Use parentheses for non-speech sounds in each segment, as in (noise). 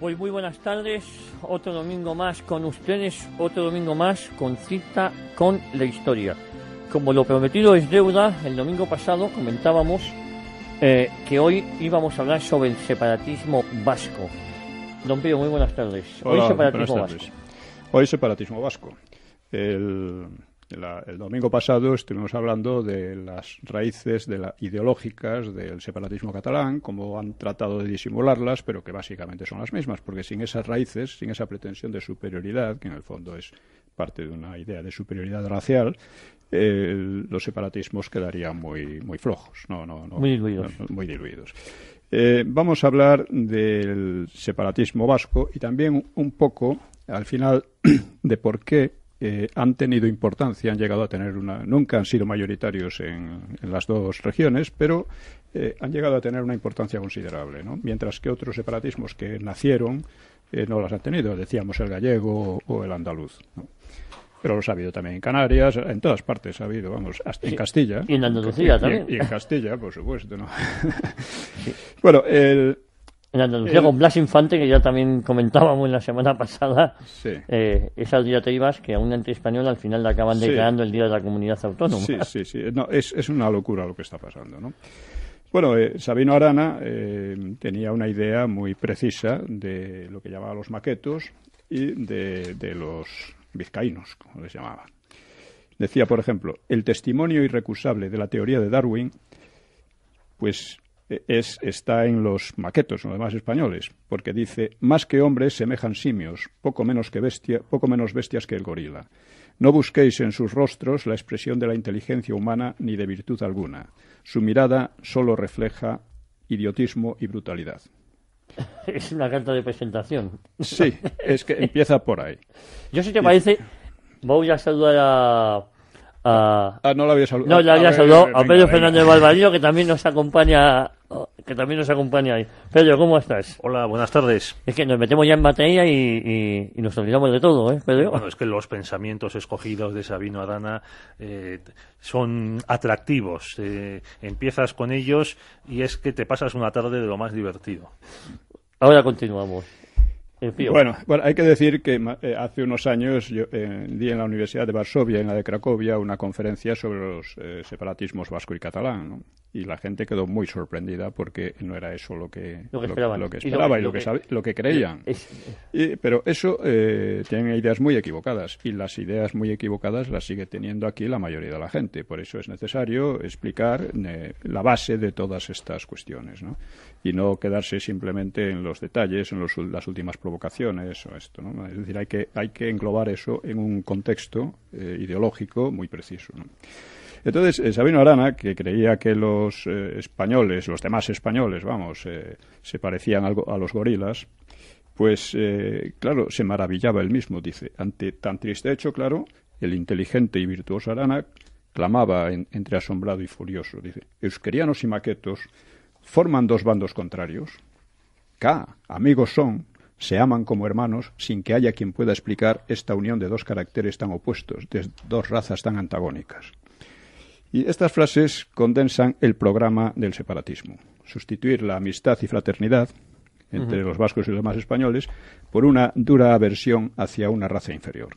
Pues muy buenas tardes, otro domingo más con ustedes, otro domingo más con cita con la historia. Como lo prometido es deuda, el domingo pasado comentábamos eh, que hoy íbamos a hablar sobre el separatismo vasco. Don Pío, muy buenas tardes. Hola, hoy separatismo vasco. Hoy separatismo vasco el domingo pasado estuvimos hablando de las raíces de la, ideológicas del separatismo catalán, cómo han tratado de disimularlas, pero que básicamente son las mismas, porque sin esas raíces, sin esa pretensión de superioridad, que en el fondo es parte de una idea de superioridad racial, los separatismos quedarían muy, flojos, muy diluidos. Eh, vamos a hablar del separatismo vasco y también un poco, al final, (clears throat) de por qué han tenido importancia, han llegado a tener una, nunca han sido mayoritarios en, las dos regiones, pero eh, han llegado a tener una importancia considerable, ¿no? mientras que otros separatismos que nacieron eh, no las han tenido, decíamos el gallego o el andaluz. ¿no? Pero los ha habido también en Canarias, en todas partes ha habido, vamos, hasta en Castilla. Y en Andalucía también. Y, y en Castilla, por supuesto, ¿no? (laughs) bueno, el, en Andalucía eh, con Blas Infante, que ya también comentábamos en la semana pasada, eh, esas diatribas que a un español al final le acaban declarando el Día de la Comunidad Autónoma. Sí, sí, sí. es, una locura lo que está pasando, ¿no? Bueno, eh, Sabino Arana eh, tenía una idea muy precisa de lo que llamaba los maquetos y de, de, los vizcaínos, como les llamaba. Decía, por ejemplo, el testimonio irrecusable de la teoría de Darwin, pues eh, es, está en los maquetos, los demás españoles, porque dice, más que hombres semejan simios, poco menos, que bestia, poco menos bestias que el gorila. No busquéis en sus rostros la expresión de la inteligencia humana ni de virtud alguna. Su mirada solo refleja idiotismo y brutalidad. (laughs) Es una carta de presentación. Sí, es que empieza por ahí. (laughs) Yo sé que parece, voy a saludar a ah, no la había saludado. No, había saludado a, Pedro Fernández de que también nos acompaña que también nos acompaña ahí. Pedro, ¿cómo estás? Hola, buenas tardes. Es que nos metemos ya en materia y, nos olvidamos de todo, ¿eh, Pedro? Bueno, es que los pensamientos escogidos de Sabino Adana eh, son atractivos. Eh, empiezas con ellos y es que te pasas una tarde de lo más divertido. Ahora continuamos. Bueno, hay que decir que eh, hace unos años yo di en la Universidad de Varsovia, en la de Cracovia, una conferencia sobre los separatismos vasco y catalán. ¿no? y la gente quedó muy sorprendida porque no era eso lo que, lo que, Lo, que esperaba y lo, que, creían. pero eso eh, tienen ideas muy equivocadas y las ideas muy equivocadas las sigue teniendo aquí la mayoría de la gente. Por eso es necesario explicar eh, la base de todas estas cuestiones ¿no? y no quedarse simplemente en los detalles, en las últimas provocaciones o esto. ¿no? Es decir, hay que, hay que englobar eso en un contexto eh, ideológico muy preciso. Entonces, eh, Sabino Arana, que creía que los eh, españoles, los demás españoles, vamos, eh, se parecían algo a los gorilas, pues, claro, se maravillaba él mismo, dice. Ante tan triste hecho, claro, el inteligente y virtuoso Arana clamaba entre asombrado y furioso, dice, euskerianos y maquetos forman dos bandos contrarios. K, amigos son, se aman como hermanos sin que haya quien pueda explicar esta unión de dos caracteres tan opuestos, de dos razas tan antagónicas. Y estas frases condensan el programa del separatismo. Sustituir la amistad y fraternidad entre los vascos y los demás españoles por una dura aversión hacia una raza inferior.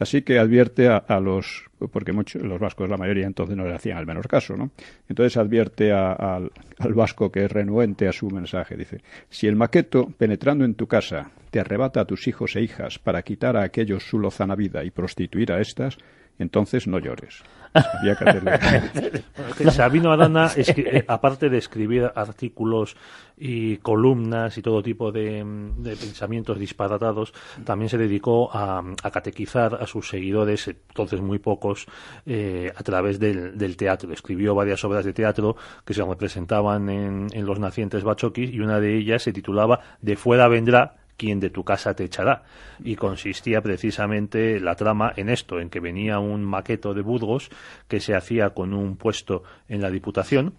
Así que advierte a, los, porque muchos, los vascos la mayoría entonces no le hacían al menor caso, ¿no? Entonces advierte al, al vasco que es renuente a su mensaje. Dice, si el maqueto, penetrando en tu casa, te arrebata a tus hijos e hijas para quitar a aquellos su lozana vida y prostituir a estas entonces no llores. Había que (laughs) Sabino Arana, eh, aparte de escribir artículos y columnas y todo tipo de, pensamientos disparatados, también se dedicó a, catequizar a sus seguidores, entonces muy pocos, eh, a través del, teatro. Escribió varias obras de teatro que se representaban en, en los nacientes bachoquis y una de ellas se titulaba De fuera vendrá quien de tu casa te echará. Y consistía precisamente la trama en esto, en que venía un maqueto de Burgos que se hacía con un puesto en la Diputación,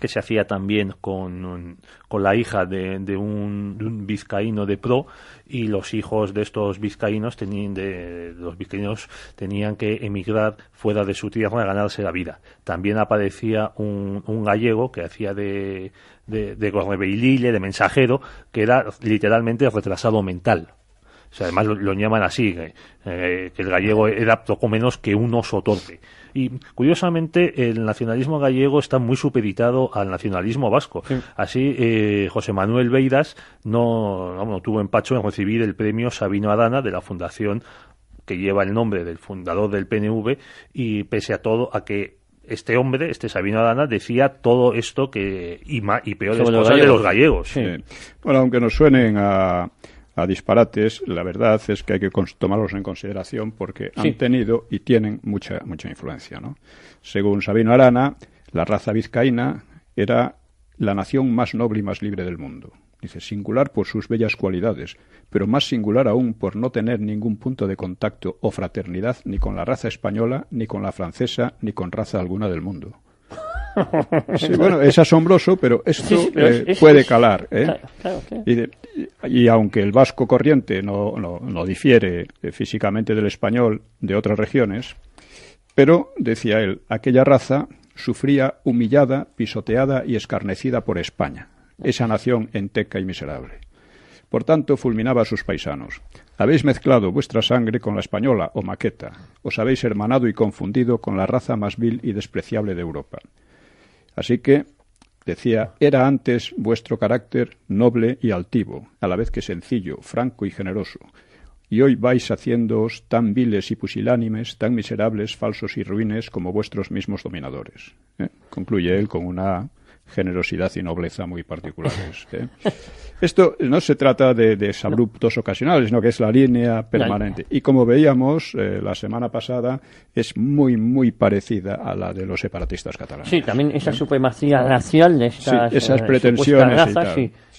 que se hacía también con, la hija de, de, un, vizcaíno de pro y los hijos de estos vizcaínos tenían de, los vizcaínos tenían que emigrar fuera de su tierra para ganarse la vida también aparecía un, gallego que hacía de de, de Correveilile, de mensajero que era literalmente retrasado mental además lo, llaman así, eh, eh, que el gallego era poco menos que un oso torpe. Y curiosamente, el nacionalismo gallego está muy supeditado al nacionalismo vasco. Así, eh, José Manuel Beidas no, no, tuvo empacho en recibir el premio Sabino Adana de la Fundación que lleva el nombre del fundador del PNV y pese a todo a que este hombre, este Sabino Adana, decía todo esto que y, y peores cosas de los gallegos. Bueno, aunque nos suenen a a disparates, la verdad es que hay que tomarlos en consideración porque han tenido y tienen mucha, mucha influencia. ¿no? Según Sabino Arana, la raza vizcaína era la nación más noble y más libre del mundo. Dice, singular por sus bellas cualidades, pero más singular aún por no tener ningún punto de contacto o fraternidad ni con la raza española, ni con la francesa, ni con raza alguna del mundo. (laughs) bueno, es asombroso, pero esto eh, puede calar. ¿eh? Y, aunque el vasco corriente no, no difiere eh, físicamente del español de otras regiones, pero, decía él, aquella raza sufría humillada, pisoteada y escarnecida por España, esa nación enteca y miserable. Por tanto, fulminaba a sus paisanos. Habéis mezclado vuestra sangre con la española o maqueta. Os habéis hermanado y confundido con la raza más vil y despreciable de Europa. Así que, decía, era antes vuestro carácter noble y altivo, a la vez que sencillo, franco y generoso, y hoy vais haciéndoos tan viles y pusilánimes, tan miserables, falsos y ruines como vuestros mismos dominadores. ¿Eh? Concluye él con una generosidad y nobleza muy particulares. ¿eh? Esto no se trata de desabruptos ocasionales, sino que es la línea permanente. Y como veíamos eh, la semana pasada, es muy, muy parecida a la de los separatistas catalanes. Sí, también esa ¿Eh? supremacía racial de esas pretensiones.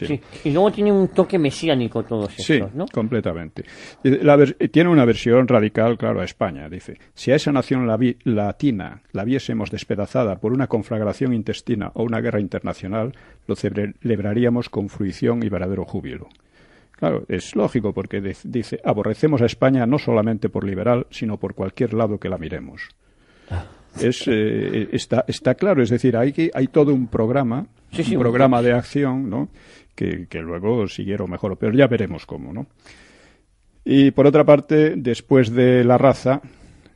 Sí. Y luego tiene un toque mesiánico todos estos, sí, completamente. tiene una versión radical, claro, a España. Dice, si a esa nación latina la viésemos despedazada por una conflagración intestina o una guerra internacional, lo celebraríamos con fruición y verdadero júbilo. Claro, es lógico porque dice, aborrecemos a España no solamente por liberal, sino por cualquier lado que la miremos. Ah. Es, eh, eh, está, está claro, es decir, hay, hay todo un programa, un programa de acción, ¿no? que, luego siguieron mejor o peor, ya veremos cómo, ¿no? Y por otra parte, después de la raza,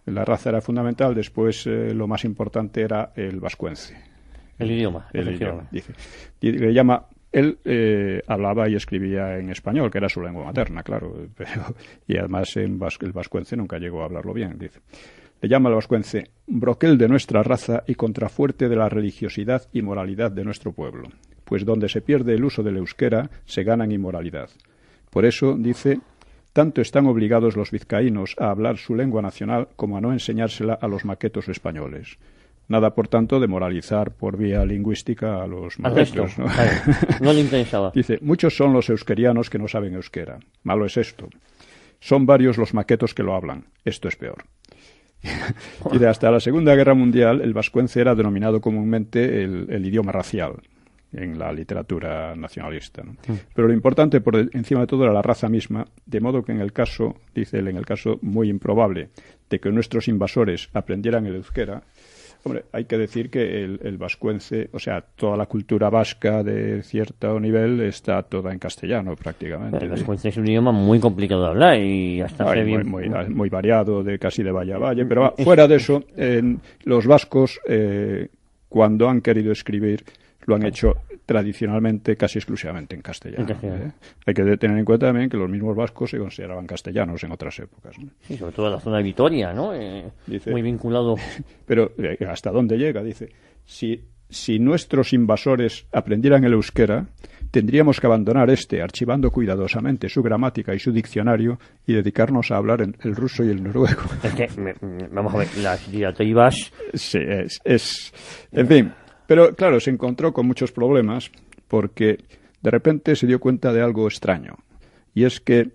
la raza era fundamental, después eh, lo más importante era el vascuence. El idioma. El, idioma, Dice. le llama él eh, hablaba y escribía en español, que era su lengua materna, claro, (laughs) pero, y además en el vascuence nunca llegó a hablarlo bien, dice. Le llama el vascuence broquel de nuestra raza y contrafuerte de la religiosidad y moralidad de nuestro pueblo pues donde se pierde el uso del euskera se ganan inmoralidad. Por eso, dice, tanto están obligados los vizcaínos a hablar su lengua nacional como a no enseñársela a los maquetos españoles. Nada, por tanto, de moralizar por vía lingüística a los maquetos. ¿no? (laughs) Dice, muchos son los euskerianos que no saben euskera. Malo es esto. Son varios los maquetos que lo hablan. Esto es peor. y (laughs) de hasta la Segunda Guerra Mundial, el vascuence era denominado comúnmente el idioma racial en la literatura nacionalista. Mm. Pero lo importante por encima de todo era la raza misma, de modo que en el caso, dice él, en el caso muy improbable de que nuestros invasores aprendieran el euskera, hombre, hay que decir que el, el vascuence, o sea, toda la cultura vasca de cierto nivel está toda en castellano prácticamente. el vascuence es un idioma muy complicado de hablar y hasta muy, bien... muy, variado, de casi de valle a valle, pero fuera de eso, los vascos, eh, cuando han querido escribir, lo han hecho tradicionalmente casi exclusivamente en castellano. ¿eh? Hay que tener en cuenta también que los mismos vascos se consideraban castellanos en otras épocas. sobre todo en la zona de Vitoria, ¿no? Eh, muy vinculado. (laughs) Pero eh, hasta dónde llega, dice. Si, si nuestros invasores aprendieran el euskera, tendríamos que abandonar este, archivando cuidadosamente su gramática y su diccionario y dedicarnos a hablar en el ruso y el noruego. Es que, vamos a ver, las diatribas. Sí, es. En fin, pero claro, se encontró con muchos problemas porque de repente se dio cuenta de algo extraño. Y es que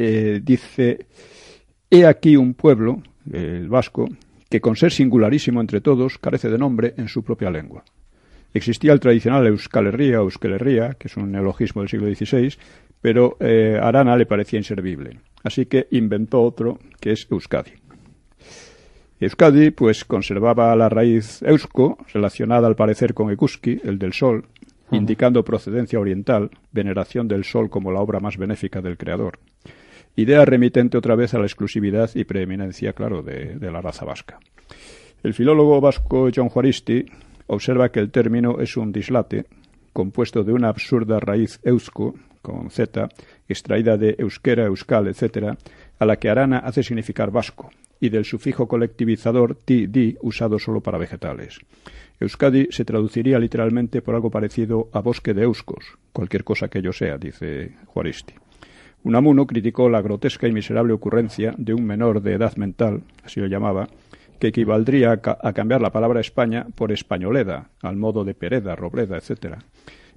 eh, dice, he aquí un pueblo, el vasco, que con ser singularísimo entre todos carece de nombre en su propia lengua. Existía el tradicional euskalerría, euskalerria, que es un neologismo del siglo XVI, pero eh, Arana le parecía inservible. Así que inventó otro, que es Euskadi. Euskadi, pues conservaba la raíz eusko, relacionada al parecer con Ekuski, el del sol, indicando procedencia oriental, veneración del sol como la obra más benéfica del creador. Idea remitente otra vez a la exclusividad y preeminencia, claro, de, la raza vasca. El filólogo vasco John Juaristi observa que el término es un dislate, compuesto de una absurda raíz eusko, con z, extraída de euskera, euskal, etc., a la que Arana hace significar vasco, y del sufijo colectivizador ti, di, usado solo para vegetales. Euskadi se traduciría literalmente por algo parecido a bosque de Euskos, cualquier cosa que ello sea, dice Juaristi. Unamuno criticó la grotesca y miserable ocurrencia de un menor de edad mental, así lo llamaba, que equivaldría a, cambiar la palabra España por españoleda, al modo de Pereda, Robleda, etc.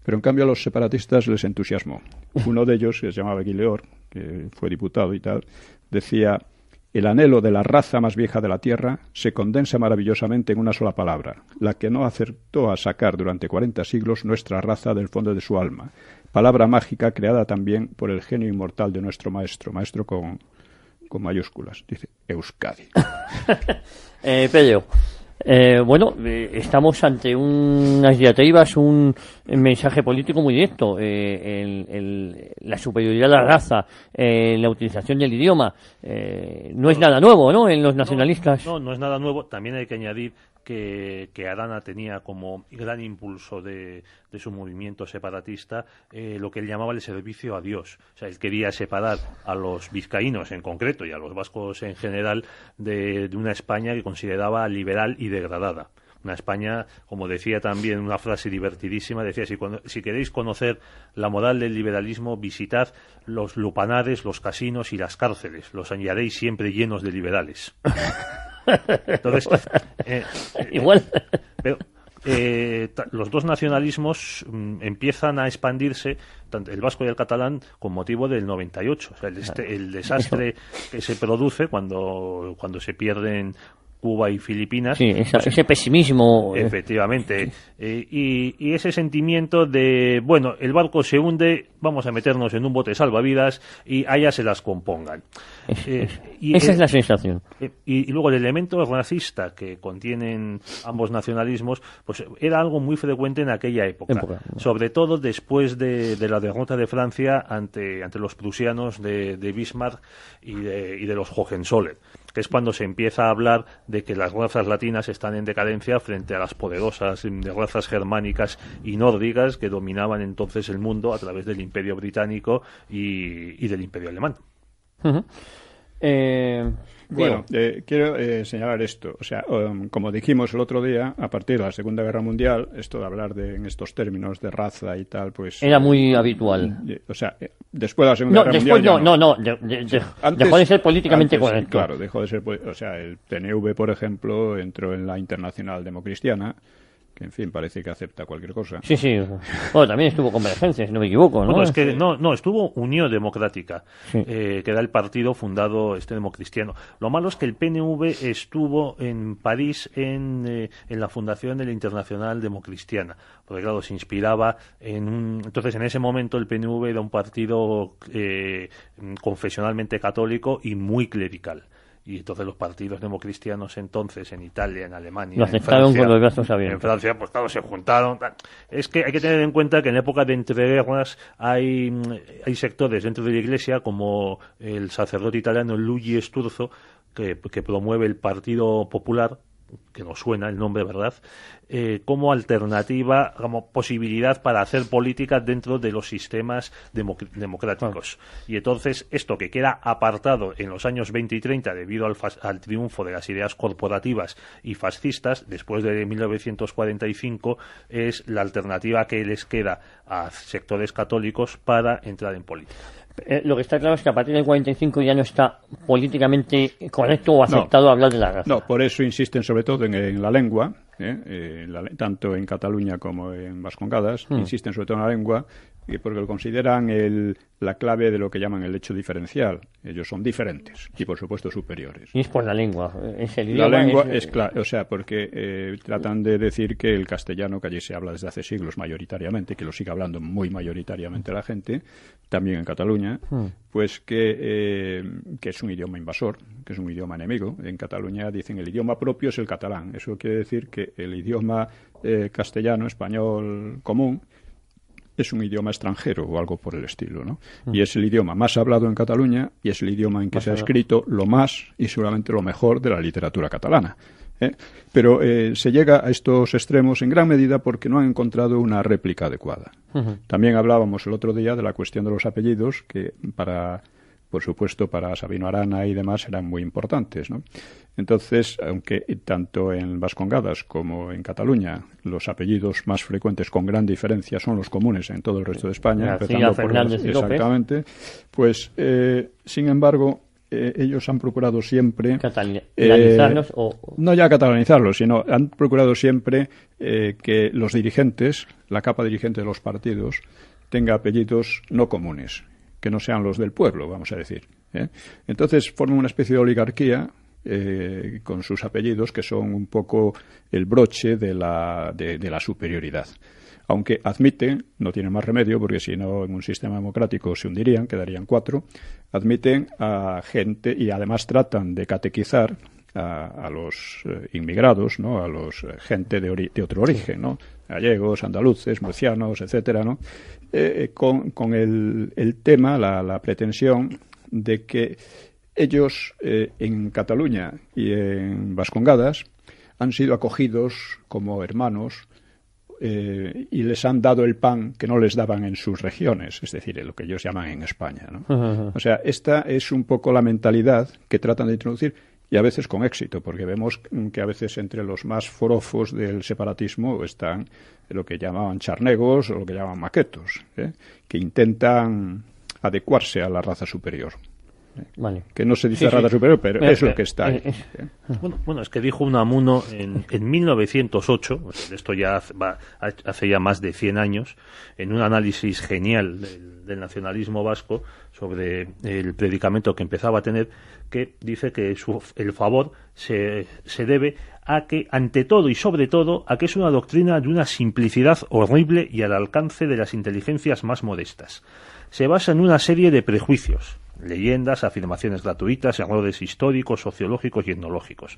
Pero en cambio a los separatistas les entusiasmó. Uno de ellos, que se llamaba Guileor, que fue diputado y tal, decía el anhelo de la raza más vieja de la Tierra se condensa maravillosamente en una sola palabra, la que no acertó a sacar durante cuarenta siglos nuestra raza del fondo de su alma, palabra mágica creada también por el genio inmortal de nuestro maestro, maestro con, con mayúsculas, dice Euskadi. (laughs) Eh, eh, bueno, eh, estamos ante unas diatribas, un mensaje político muy directo. Eh, la superioridad de la raza, la utilización del idioma, no es nada nuevo, ¿no? En los nacionalistas. no, no es nada nuevo. También hay que añadir que, Arana tenía como gran impulso de, su movimiento separatista eh, lo que él llamaba el servicio a Dios. O sea, él quería separar a los vizcaínos en concreto y a los vascos en general de, una España que consideraba liberal y degradada una España, como decía también una frase divertidísima, decía, si, queréis conocer la moral del liberalismo, visitad los lupanares, los casinos y las cárceles, los añadéis siempre llenos de liberales. (laughs) Entonces, (laughs) eh, eh, igual. Eh, los dos nacionalismos mm, empiezan a expandirse, el vasco y el catalán, con motivo del 98. O sea, el, este, el desastre (laughs) que se produce cuando, cuando se pierden Cuba y Filipinas. Pues, ese pesimismo. Eh. Efectivamente. Eh, y, ese sentimiento de, bueno, el barco se hunde, vamos a meternos en un bote salvavidas y allá se las compongan. Eh, esa es la sensación. Y, luego el elemento racista que contienen ambos nacionalismos, pues era algo muy frecuente en aquella época. Sobre todo después de, la derrota de Francia ante, los prusianos de, Bismarck y de, y de los Hohenzollern es cuando se empieza a hablar de que las razas latinas están en decadencia frente a las poderosas mm, razas germánicas y nórdicas que dominaban entonces el mundo a través del imperio británico y, del imperio alemán. Bueno, eh, quiero eh, señalar esto. O sea, um, como dijimos el otro día, a partir de la Segunda Guerra Mundial, esto de hablar de, en estos términos de raza y tal, pues... Era muy habitual. Eh, o sea, después de la Segunda Guerra Mundial... No, no, no, no. dejó de ser políticamente correcto. Claro, dejó de ser... O sea, el TNV, por ejemplo, entró en la Internacional Democristiana que en fin, parece que acepta cualquier cosa. Sí, sí. Bueno, también estuvo Convergencia, si no me equivoco, ¿no? que no, estuvo Unión Democrática, eh, que era el partido fundado este democristiano. Lo malo es que el PNV estuvo en París en, eh, en la fundación de la Internacional Democristiana, porque claro, se inspiraba en un... Entonces, en ese momento el PNV era un partido eh, confesionalmente católico y muy clerical y entonces los partidos democristianos entonces en Italia, en Alemania, en Francia, con los abiertos. En Francia, pues claro, se juntaron. Es que hay que tener en cuenta que en época de entreguerras hay, hay sectores dentro de la Iglesia, como el sacerdote italiano Luigi Sturzo, que, que promueve el Partido Popular, que nos suena el nombre, ¿verdad?, eh, como alternativa, como posibilidad para hacer política dentro de los sistemas democráticos. Y entonces, esto que queda apartado en los años 20 y 30 debido al, al triunfo de las ideas corporativas y fascistas, después de 1945, es la alternativa que les queda a sectores católicos para entrar en política. Eh, lo que está claro es que a partir del 45 ya no está políticamente correcto o aceptado hablar de la raza. No, por eso insisten sobre todo en, la lengua, eh, eh, tanto en Cataluña como en Vascongadas, mm. insisten sobre todo en la lengua, porque lo consideran la clave de lo que llaman el hecho diferencial. Ellos son diferentes y, por supuesto, superiores. Y es por la lengua. Es el la lengua es, o sea, porque eh, tratan de decir que el castellano, que allí se habla desde hace siglos mayoritariamente, que lo sigue hablando muy mayoritariamente la gente, también en Cataluña, hmm. pues eh, que, es un idioma invasor, que es un idioma enemigo. En Cataluña dicen el idioma propio es el catalán. Eso quiere decir que el idioma eh, castellano, español común, es un idioma extranjero o algo por el estilo, ¿no? Mm. Y es el idioma más hablado en Cataluña y es el idioma en que se ha escrito lo más y seguramente lo mejor de la literatura catalana. ¿eh? Pero eh, se llega a estos extremos en gran medida porque no han encontrado una réplica adecuada. También hablábamos el otro día de la cuestión de los apellidos, que para por supuesto, para Sabino Arana y demás eran muy importantes. ¿no? Entonces, aunque tanto en Vascongadas como en Cataluña los apellidos más frecuentes con gran diferencia son los comunes en todo el resto de España, empezando por exactamente, pues eh, sin embargo eh, ellos han procurado siempre eh, catalanizarlos o no ya catalanizarlos sino han procurado siempre que los dirigentes la capa dirigente de los partidos tenga apellidos no comunes que no sean los del pueblo, vamos a decir. ¿eh? Entonces forman una especie de oligarquía eh, con sus apellidos que son un poco el broche de la, de, la superioridad. Aunque admiten, no tienen más remedio, porque si no en un sistema democrático se hundirían, quedarían cuatro, admiten a gente y además tratan de catequizar a, los eh, inmigrados, ¿no? A los gente de, de otro origen, ¿no? Gallegos, andaluces, murcianos, etcétera, ¿no? Eh, eh, con, el, tema, la, pretensión de que ellos eh, en Cataluña y en Vascongadas han sido acogidos como hermanos y les han dado el pan que no les daban en sus regiones, es decir, lo que ellos llaman en España. O sea, esta es un poco la mentalidad que tratan de introducir y a veces con éxito, porque vemos que a veces entre los más forofos del separatismo están lo que llamaban charnegos o lo que llamaban maquetos, ¿eh? que intentan adecuarse a la raza superior. Que no se dice raza superior, pero es lo que está ahí. Eh, eh. Bueno, es que dijo un en, en 1908, esto ya hace, ya más de 100 años, en un análisis genial del, nacionalismo vasco sobre el predicamento que empezaba a tener, que dice que su, el favor se, se debe a que, ante todo y sobre todo, a que es una doctrina de una simplicidad horrible y al alcance de las inteligencias más modestas. Se basa en una serie de prejuicios, leyendas, afirmaciones gratuitas, errores históricos, sociológicos y etnológicos.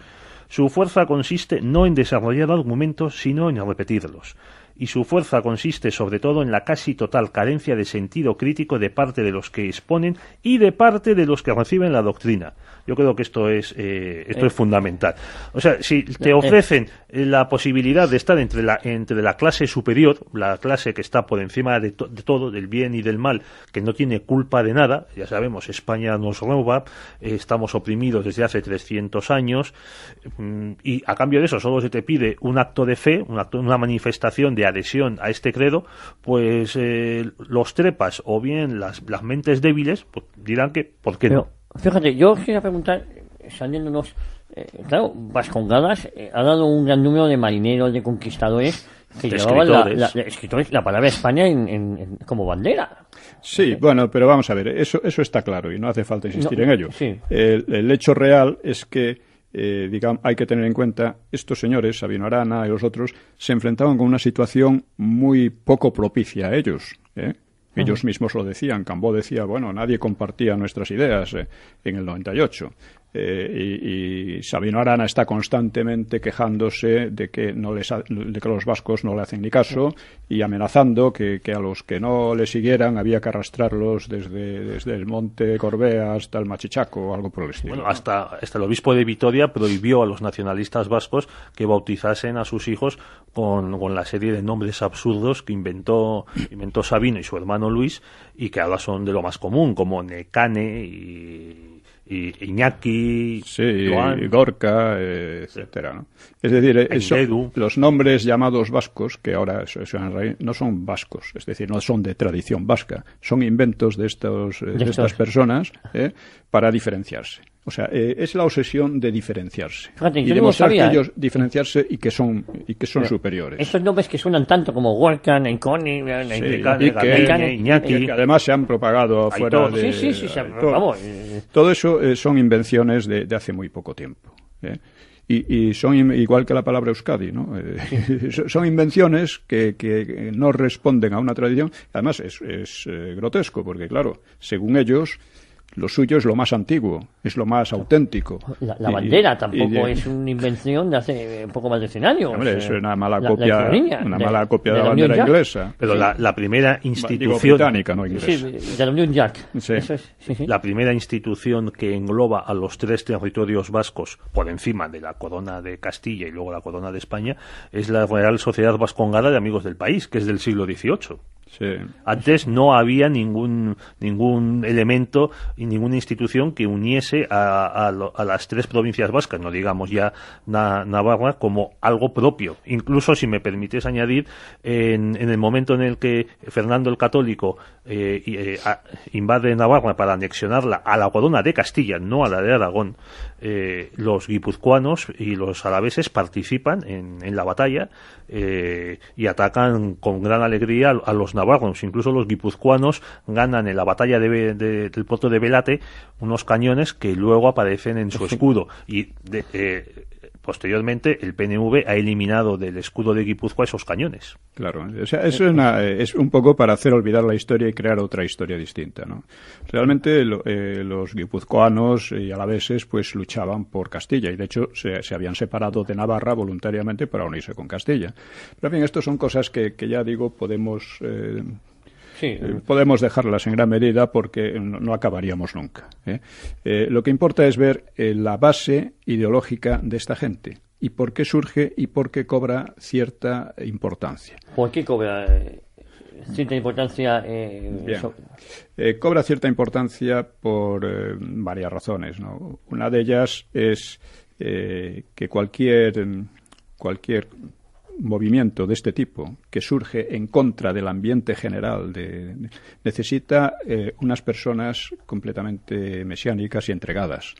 Su fuerza consiste no en desarrollar argumentos, sino en repetirlos y su fuerza consiste sobre todo en la casi total carencia de sentido crítico de parte de los que exponen y de parte de los que reciben la doctrina. Yo creo que esto es eh, esto es eh. fundamental. O sea, si te eh. ofrecen la posibilidad de estar entre la entre la clase superior, la clase que está por encima de, todo, del bien y del mal, que no tiene culpa de nada, ya sabemos, España nos roba, estamos oprimidos desde hace 300 años mm, y a cambio de eso solo se te pide un acto de fe, una manifestación de adhesión a este credo, pues eh, los trepas o bien las, las mentes débiles pues, dirán que, ¿por qué no? Fíjate, yo os quería preguntar, saliéndonos, eh, claro, Vascongadas eh, ha dado un gran número de marineros, de conquistadores, que de La, palabra España como bandera. Sí, eh, bueno, pero vamos a ver, eso, eso está claro y no hace falta insistir en ello. Sí. el hecho real es que eh, digamos, hay que tener en cuenta, estos señores, Sabino Arana y e los otros, se enfrentaban con una situación muy poco propicia a ellos. Eh. Ellos mismos lo decían. Cambó decía, bueno, nadie compartía nuestras ideas eh, en el 98. Eh, y, Sabino Arana está constantemente quejándose de que, no de que los vascos no le hacen ni caso y amenazando que, a los que no le siguieran había que arrastrarlos desde, el monte Corbea hasta el Machichaco o algo por el estilo. Bueno, hasta, hasta el obispo de Vitoria prohibió a los nacionalistas vascos que bautizasen a sus hijos con, con la serie de nombres absurdos que inventó, inventó Sabino y su hermano Luis y que ahora son de lo más común, como Necane y Iñaki, Gorka, eh, etcétera. Es decir, eh, los nombres llamados vascos, que ahora no son vascos, es decir, no son de tradición vasca, son inventos de, estos, eh, de estas personas para diferenciarse. O sea, eh, es la obsesión de diferenciarse. y demostrar que ¿eh? ellos diferenciarse y que son, y que son superiores. Esos nombres que suenan tanto como Workan, Enconi, y Que además se han propagado afuera todo. de... Eh. todo. eso son invenciones de, hace muy poco tiempo. Y, son igual que la palabra Euskadi, ¿no? (laughs) son invenciones que, no responden a una tradición. Además, es, grotesco, porque claro, según ellos, lo suyo es lo más antiguo, es lo más auténtico. La, bandera tampoco es una invención de hace eh, poco más de 100 años. Eh, es una mala copia, de, la, bandera inglesa. Pero la, primera institución... no inglesa. la la primera institución que engloba a los tres territorios vascos por encima de la corona de Castilla y luego la corona de España es la Real Sociedad Vascongada de Amigos del País, que es del siglo XVIII. Antes no había ningún, ningún elemento y ninguna institución que uniese a, las tres provincias vascas, no digamos ya Navarra, como algo propio. Incluso, si me permites añadir, en, el momento en el que Fernando el Católico eh, eh, invade Navarra para anexionarla a la corona de Castilla, no a la de Aragón, eh, los guipuzcoanos y los arabeses participan en, la batalla y atacan con gran alegría a, a los incluso los guipuzcoanos ganan en la batalla del puerto de Velate unos cañones que luego aparecen en su pues escudo. Y de, eh, Posteriormente, el PNV ha eliminado del escudo de Guipúzcoa esos cañones. Claro, o sea, es, es un poco para hacer olvidar la historia y crear otra historia distinta. ¿no? Realmente eh, los guipuzcoanos y alaveses pues, luchaban por Castilla y de hecho se, habían separado de Navarra voluntariamente para unirse con Castilla. Pero bien, estas son cosas que, ya digo podemos. Eh, eh, podemos dejarlas en gran medida porque no, acabaríamos nunca. ¿eh? Eh, lo que importa es ver la base ideológica de esta gente y por qué surge y por qué cobra cierta importancia. ¿Por qué cobra cierta importancia? cobra cierta importancia por varias razones. ¿no? Una de ellas es que cualquier, cualquier movimiento de este tipo que surge en contra del ambiente general necesita eh, unas personas completamente mesiánicas y entregadas.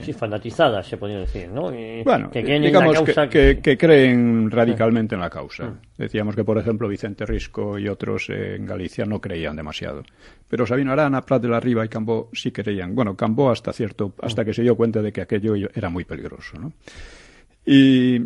Sí, fanatizadas se podría decir, ¿no? bueno, que digamos que, creen radicalmente en la causa. Mm. Decíamos que, por ejemplo, Vicente Risco y otros en Galicia no creían demasiado. Pero Sabino Arana, Prat de la Riva y Cambó sí creían. Bueno, Cambó hasta cierto, hasta mm. que se dio cuenta de que aquello era muy peligroso, ¿no? Y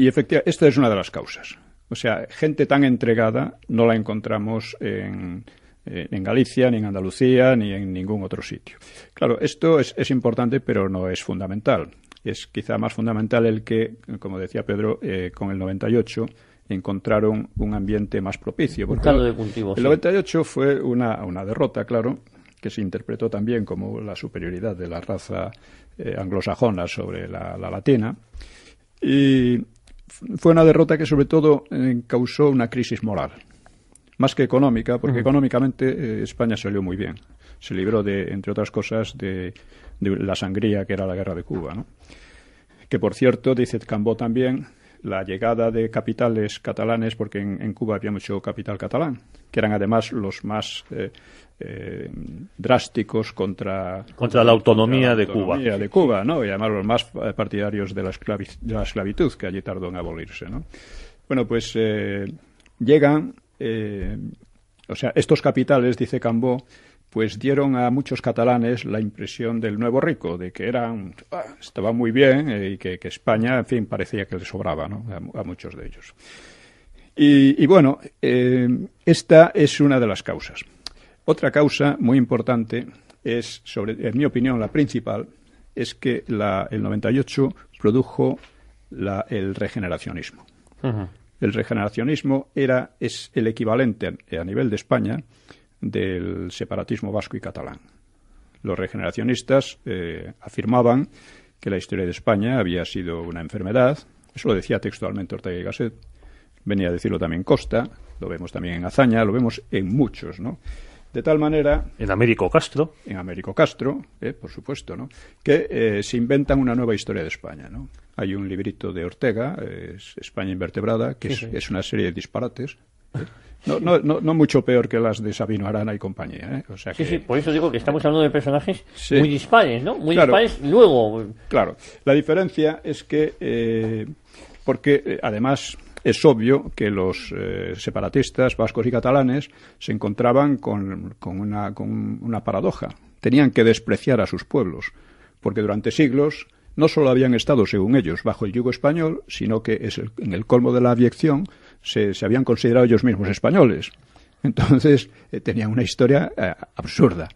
y efectivamente, esta es una de las causas. O sea, gente tan entregada no la encontramos en, eh, Galicia, ni en Andalucía, ni en ningún otro sitio. Claro, esto es, importante, pero no es fundamental. Es quizá más fundamental el que, como decía Pedro, eh, con el 98 encontraron un ambiente más propicio. Porque el 98 fue una, derrota, claro, que se interpretó también como la superioridad de la raza eh, anglosajona sobre la, la latina. Y, fue una derrota que sobre todo eh, causó una crisis moral, más que económica, porque económicamente eh, España salió muy bien. Se libró, de, entre otras cosas, de, la sangría que era la guerra de Cuba. Que, por cierto, dice Cambó también, la llegada de capitales catalanes, porque en, Cuba había mucho capital catalán, que eran además los más eh, eh, drásticos contra, la autonomía, de Cuba. ¿no? Y además los más partidarios de la, esclavitud, que allí tardó en abolirse, ¿no? Bueno, pues eh, llegan, o sea, estos capitales, dice Cambó, pues dieron a muchos catalanes la impresión del nuevo rico, de que eran, ah, estaba muy bien eh, y que, España, en fin, parecía que le sobraba ¿no? a, muchos de ellos. Y, bueno, eh, esta es una de las causas. Otra causa muy importante es, sobre, en mi opinión, la principal, es que el 98 produjo el regeneracionismo. El regeneracionismo era, es el equivalente a nivel de España del separatismo vasco y catalán. Los regeneracionistas eh, afirmaban que la historia de España había sido una enfermedad, eso lo decía textualmente Ortega y Gasset, venía a decirlo también Costa, lo vemos también en Azaña, lo vemos en muchos, ¿no? De tal manera. En Américo Castro. En Américo Castro, eh, por supuesto, ¿no? Que eh, se inventan una nueva historia de España, ¿no? Hay un librito de Ortega, España invertebrada, que es, una serie de disparates, no, no, mucho peor que las de Sabino Arana y compañía. ¿eh? O sea por eso digo que estamos hablando de personajes muy dispares, ¿no? Muy dispares luego. Claro, la diferencia es que, eh, porque eh, además es obvio que los separatistas vascos y catalanes se encontraban con, con, una, con una paradoja. Tenían que despreciar a sus pueblos, porque durante siglos no solo habían estado, según ellos, bajo el yugo español, sino que es en el colmo de la abyección se, habían considerado ellos mismos españoles. Entonces eh, tenía tenían una historia eh, absurda.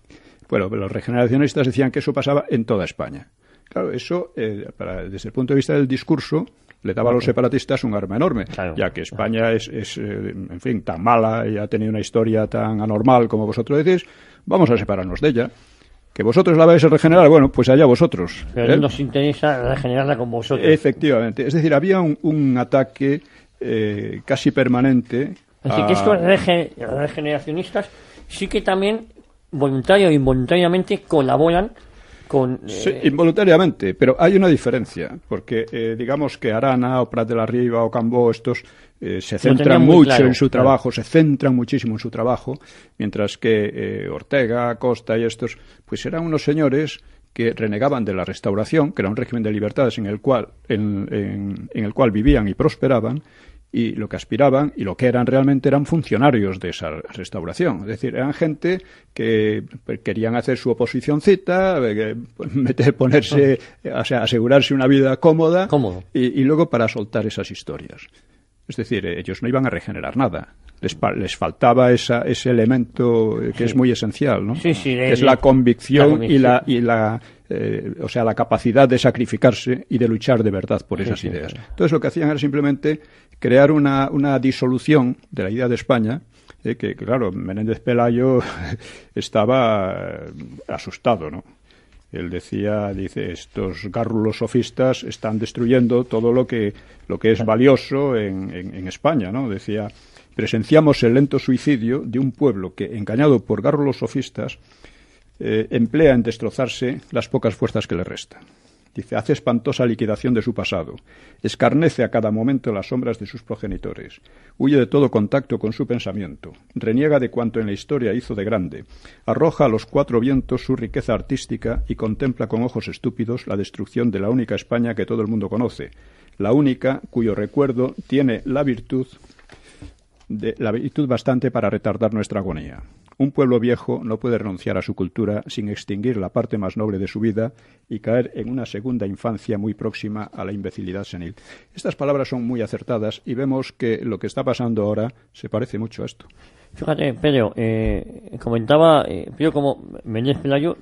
Bueno, los regeneracionistas decían que eso pasaba en toda España. Claro, eso, eh, desde el punto de vista del discurso, le daba a los separatistas un arma enorme, ya que España es, en fin, tan mala y ha tenido una historia tan anormal como vosotros decís, vamos a separarnos de ella. Que vosotros la vais a regenerar, bueno, pues allá vosotros. Pero no nos interesa regenerarla como vosotros. Efectivamente. Es decir, había un, un ataque eh, casi permanente. Así que estos regeneracionistas sí que también voluntaria o e involuntariamente colaboran con... Eh, sí, involuntariamente, pero hay una diferencia, porque eh, digamos que Arana o Prat de la Riva o Cambó, estos se centran mucho en su trabajo, se centran muchísimo en su trabajo, mientras que Ortega, Costa y estos, pues eran unos señores que renegaban de la restauración, que era un régimen de libertades en el cual, en el cual vivían y prosperaban, y lo que aspiraban y lo que eran realmente eran funcionarios de esa restauración. Es decir, eran gente que pues, querían hacer su oposicioncita, eh, pues, (laughs) meter, ponerse, o asegurarse una vida cómoda y, luego para soltar esas historias. Es decir, eh, ellos no iban a regenerar nada. Les, les faltaba esa, ese elemento eh, que es muy esencial, ¿no? que es la convicción, y la eh, o sea, la capacidad de sacrificarse y de luchar de verdad por esas ideas. Entonces lo que hacían era simplemente crear una, disolución de la idea de España, eh, que claro, Menéndez Pelayo (laughs) estaba eh, asustado, ¿no? Él decía, dice, estos gárrulos sofistas están destruyendo todo lo que, lo que es valioso en, en, España, ¿no? Decía, presenciamos el lento suicidio de un pueblo que, engañado por gárrulos sofistas, eh, emplea en destrozarse las pocas fuerzas que le restan. Dice, hace espantosa liquidación de su pasado, escarnece a cada momento las sombras de sus progenitores, huye de todo contacto con su pensamiento, reniega de cuanto en la historia hizo de grande, arroja a los cuatro vientos su riqueza artística y contempla con ojos estúpidos la destrucción de la única España que todo el mundo conoce, la única cuyo recuerdo tiene la virtud, la virtud bastante para retardar nuestra agonía. Un pueblo viejo no puede renunciar a su cultura sin extinguir la parte más noble de su vida y caer en una segunda infancia muy próxima a la imbecilidad senil. Estas palabras son muy acertadas y vemos que lo que está pasando ahora se parece mucho a esto. Fíjate, Pedro, eh, comentaba, eh, Pedro, como Méndez Pelayo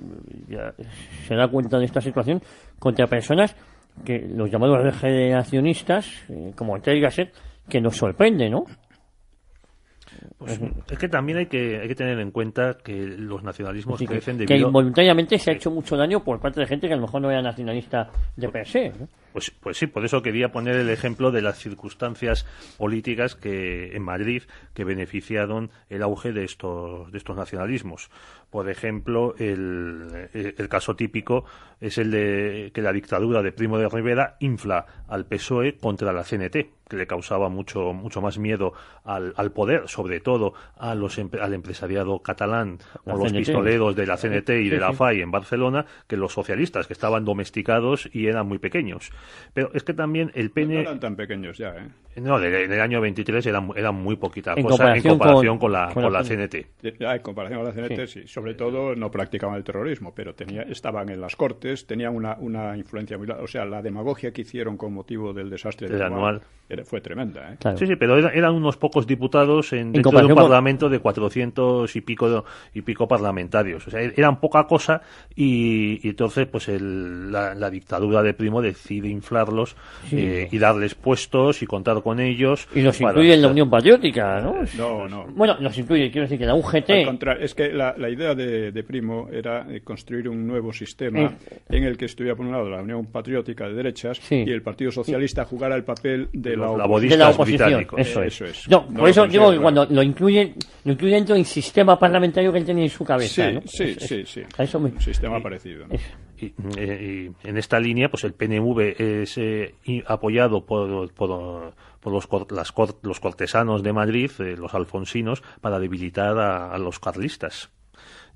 se da cuenta de esta situación contra personas que los llamados regeneracionistas, eh, como como el Gasset, que nos sorprende, ¿no? Pues, es que también hay que, tener en cuenta que los nacionalismos crecen debido... Que involuntariamente se ha hecho mucho daño por parte de gente que a lo mejor no era nacionalista de per se. Pues, pues sí, por eso quería poner el ejemplo de las circunstancias políticas que en Madrid que beneficiaron el auge de estos, de estos nacionalismos. Por ejemplo, eh, el, caso típico es el de que la dictadura de Primo de Rivera infla al PSOE contra la CNT, que le causaba mucho, mucho más miedo al, al poder, sobre todo a los, al empresariado catalán o los pistoleros de la CNT y de la FAI en Barcelona que los socialistas, que estaban domesticados y eran muy pequeños. Pero es que también el PN... No eran tan pequeños ya, ¿eh? No, en el año 23 eran, muy poquitas cosas ah, en comparación con, la, con, CNT. En comparación con la CNT, sí. Sobre todo no practicaban el terrorismo, pero tenía, estaban en las cortes, tenían una, una influencia muy... O sea, la demagogia que hicieron con motivo del desastre de anual fue tremenda. ¿eh? Sí, sí, pero eran unos pocos diputados en, dentro de un parlamento de 400 y pico y pico parlamentarios. O sea, eran poca cosa y, entonces pues la, dictadura de Primo decide inflarlos eh, y darles puestos y contar con ellos. Y los incluye en la Unión Patriótica, ¿no? Eh, no, no. Bueno, los incluye, quiero decir que la UGT... es que la, idea de, Primo era construir un nuevo sistema en el que estuviera por un lado la Unión Patriótica de derechas y el Partido Socialista jugara el papel de la, de la oposición. Eso es. por eso digo que cuando lo incluyen, lo incluyen dentro del sistema parlamentario que él tenía en su cabeza. Sí, sí, sí, Un sistema eh, parecido. Eh, y, en esta línea, pues el PNV es eh, apoyado por, por los, los cortesanos de Madrid, los alfonsinos, para debilitar a los carlistas.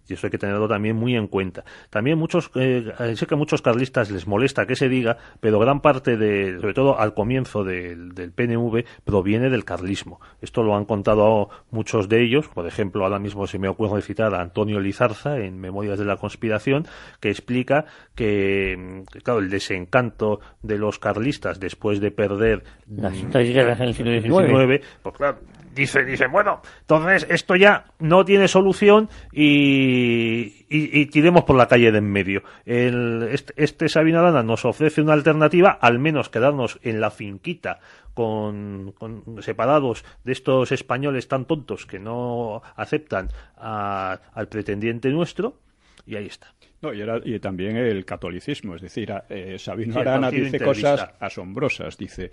Y eso hay que tenerlo también muy en cuenta. También muchos, eh, sé que a muchos carlistas les molesta que se diga, pero gran parte de, sobre todo al comienzo del, del PNV, proviene del carlismo. Esto lo han contado muchos de ellos, por ejemplo, ahora mismo se me ocurre citar a Antonio Lizarza en Memorias de la Conspiración, que explica que, mm, claro, el desencanto de los carlistas después de perder las guerras en el siglo pues claro, bueno, entonces esto ya no tiene solución y y, tiremos por la calle de en medio. este, este, Sabina nos ofrece una alternativa, al menos quedarnos en la finquita con, separados de estos españoles tan tontos que no aceptan al pretendiente nuestro. Y ahí está. No, y, también el catolicismo, es decir, eh, Sabino Arana dice cosas asombrosas, dice,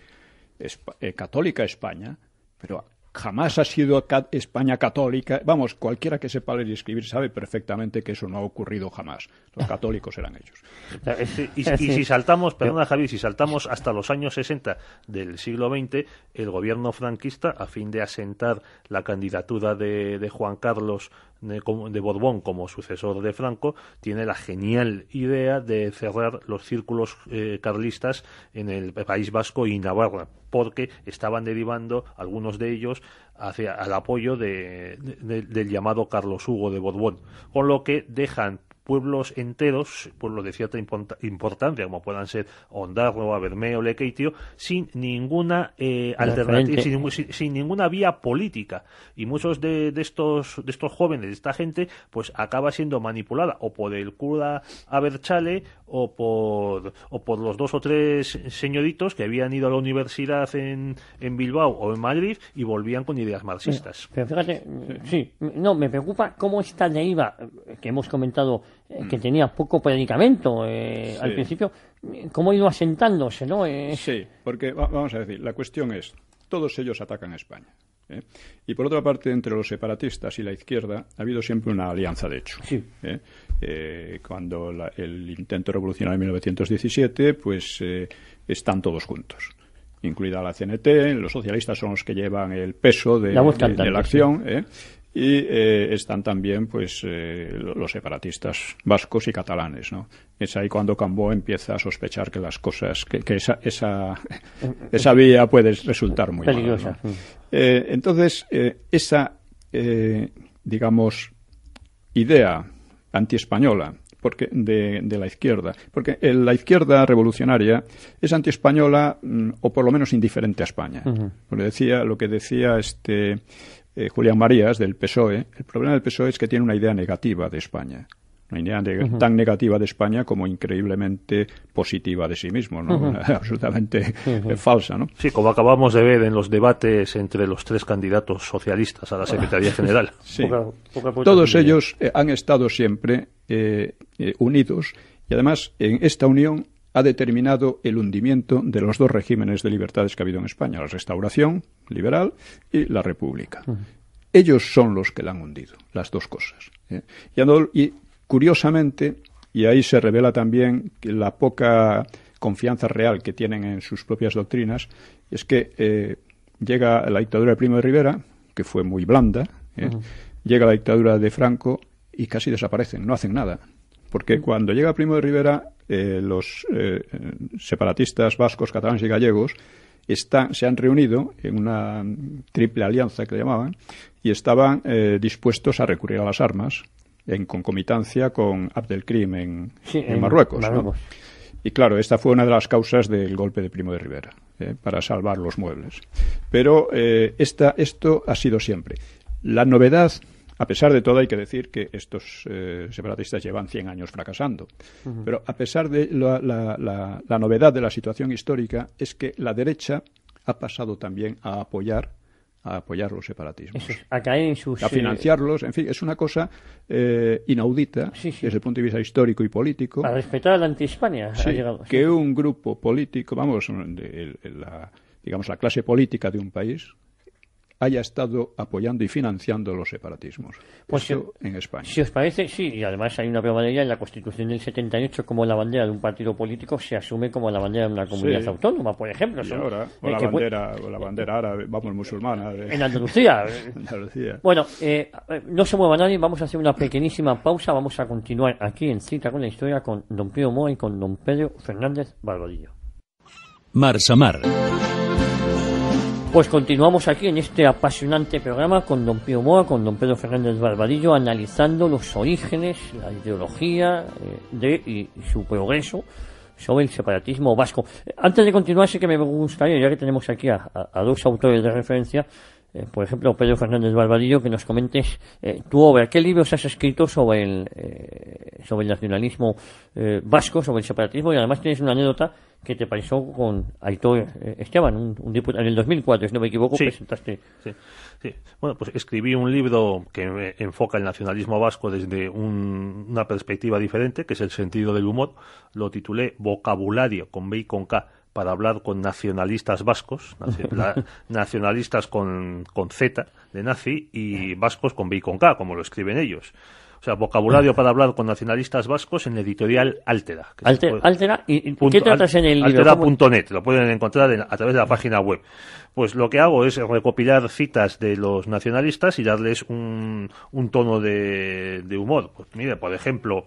es, eh, católica España, pero jamás ha sido España católica. Vamos, cualquiera que sepa leer y escribir sabe perfectamente que eso no ha ocurrido jamás. Los católicos eran ellos. Y, si saltamos, perdona Javier, si saltamos hasta los años 60 del siglo XX, el gobierno franquista, a fin de asentar la candidatura de, de Juan Carlos de, Borbón como sucesor de Franco tiene la genial idea de cerrar los círculos eh, carlistas en el País Vasco y Navarra porque estaban derivando algunos de ellos hacia el apoyo del llamado Carlos Hugo de Borbón, con lo que dejan pueblos enteros, pueblos de cierta importancia, como puedan ser Ondarro, Bermeo, Lequeitio, sin ninguna eh, alternativa, sin, ninguna vía política. Y muchos de, estos, de estos jóvenes, de esta gente, pues acaba siendo manipulada o por el cura Aberchale o por, o por los dos o tres señoritos que habían ido a la universidad en, en Bilbao o en Madrid y volvían con ideas marxistas. Pero, fíjate, sí, no, me preocupa cómo esta deriva que hemos comentado eh, mm. que tenía poco predicamento eh, al principio, cómo ha ido asentándose, ¿no? Eh, sí, porque vamos a decir, la cuestión es, todos ellos atacan a España. Y por otra parte, entre los separatistas y la izquierda ha habido siempre una alianza de hecho. cuando el intento revolucionario de 1917, pues están todos juntos incluida la CNT, los socialistas son los que llevan el peso de la, acción, y eh, están también pues eh, los separatistas vascos y catalanes no es ahí cuando Cambó empieza a sospechar que las cosas que, esa, (laughs) esa, vía puede resultar muy peligrosa eh, entonces esa digamos idea antiespañola porque de, la izquierda. Porque la izquierda revolucionaria es antiespañola mm, o por lo menos indiferente a España. lo, decía, lo que decía este eh, Julián Marías del PSOE, el problema del PSOE es que tiene una idea negativa de España. Una idea tan negativa de España como increíblemente positiva de sí mismo, ¿no? (laughs) absolutamente eh, falsa. ¿no? Sí, como acabamos de ver en los debates entre los tres candidatos socialistas a la Secretaría General. (laughs) sí. Todos ellos eh, han estado siempre unidos y además en esta unión ha determinado el hundimiento de los dos regímenes de libertades que ha habido en España, la restauración liberal y la república. Ellos son los que la han hundido, las dos cosas. ¿eh? Y, curiosamente, y ahí se revela también la poca confianza real que tienen en sus propias doctrinas, es que eh, llega la dictadura de Primo de Rivera, que fue muy blanda, ¿eh? llega la dictadura de Franco y casi desaparecen, no hacen nada. Porque cuando llega Primo de Rivera eh, los eh, separatistas vascos, catalanes y gallegos se han reunido en una triple alianza que llamaban y estaban eh, dispuestos a recurrir a las armas en concomitancia con Abdelkrim en, en, Marruecos. Y claro, esta fue una de las causas del golpe de Primo de Rivera, para salvar los muebles. Pero esta, esto ha sido siempre. La novedad a pesar de todo, hay que decir que estos eh, separatistas llevan 100 años fracasando. Pero a pesar de la, novedad de la situación histórica, es que la derecha ha pasado también a apoyar a apoyar los separatismos. a eh, financiarlos, en fin, es una cosa eh, inaudita desde el punto de vista histórico y político. A respetar a la antihispania Que un grupo político, vamos, digamos, la clase política de un país, haya estado apoyando y financiando los separatismos. Pues en España. Si os parece, sí, y además hay una prueba en la Constitución del 78, como la bandera de un partido político se asume como la bandera de una comunidad autónoma, por ejemplo. o, la bandera, árabe, vamos, musulmana. (laughs) En Andalucía. Bueno, eh, no se mueva nadie, vamos a hacer una pequeñísima pausa, vamos a continuar aquí en Cita con la Historia con don Pío Moa y con don Pedro Fernández Barbadillo. Marsamar. Mar. Pues continuamos aquí en este apasionante programa con don Pío Moa, con don Pedro Fernández Barbadillo, analizando los orígenes, la ideología eh, de, y su progreso sobre el separatismo vasco. Eh, antes de continuar, sí que me gustaría, ya que tenemos aquí a, a dos autores de referencia, eh, por ejemplo, Pedro Fernández Barbadillo, que nos comentes eh, tu obra. ¿Qué libros has escrito sobre el, eh, sobre el nacionalismo eh, vasco, sobre el separatismo? Y además tienes una anécdota que te pasó con Aitor Esteban, un, diputado. En el 2004, si no me equivoco, presentaste. Sí, Bueno, pues escribí un libro que enfoca el nacionalismo vasco desde una perspectiva diferente, que es el sentido del humor. Lo titulé Vocabulario, con B y con K para hablar con nacionalistas vascos, (laughs) nacionalistas con, con Z de nazi y vascos con B y con K, como lo escriben ellos. O sea, vocabulario para hablar con nacionalistas vascos en la editorial Altera. Pues, altera, ¿y qué tratas en el libro? Altera.net, lo pueden encontrar a través de la página web. Pues lo que hago es recopilar citas de los nacionalistas y darles un, tono de, humor. Pues mire, por ejemplo,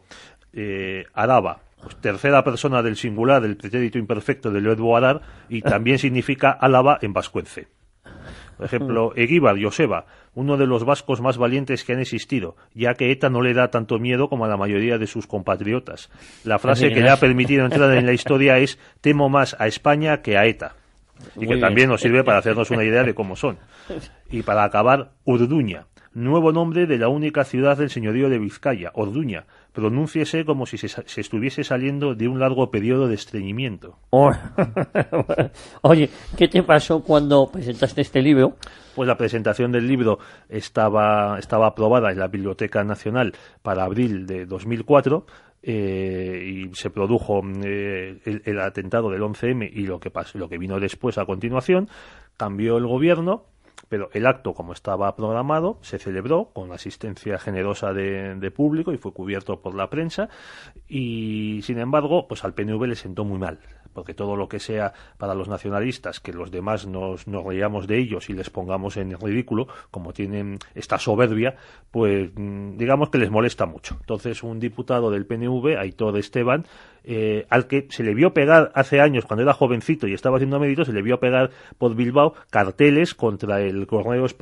eh, Araba pues tercera persona del singular del pretérito imperfecto de Lloyd y también significa Álava en vascuence. Por ejemplo, hmm. Egíbar Joseba, uno de los vascos más valientes que han existido, ya que ETA no le da tanto miedo como a la mayoría de sus compatriotas. La frase que le ha permitido entrar en la historia es temo más a España que a ETA. Y que también nos sirve para hacernos una idea de cómo son. Y para acabar, Urduña nuevo nombre de la única ciudad del señorío de Vizcaya, Orduña, pronúnciese como si se, estuviese saliendo de un largo periodo de estreñimiento. Oh. (laughs) Oye, ¿qué te pasó cuando presentaste este libro? Pues la presentación del libro estaba, estaba aprobada en la Biblioteca Nacional para abril de 2004. Eh, y se produjo eh, el, atentado del 11M y lo que, pasó, lo que vino después a continuación, cambió el gobierno pero el acto, como estaba programado, se celebró con asistencia generosa de, público y fue cubierto por la prensa. Y sin embargo, pues al PNV le sentó muy mal, porque todo lo que sea para los nacionalistas, que los demás nos, nos reíamos de ellos y les pongamos en ridículo, como tienen esta soberbia, pues mm, digamos que les molesta mucho. Entonces, un diputado del PNV, Aitor Esteban, eh, al que se le vio pegar hace años cuando era jovencito y estaba haciendo méritos, se le vio pegar por Bilbao carteles contra el,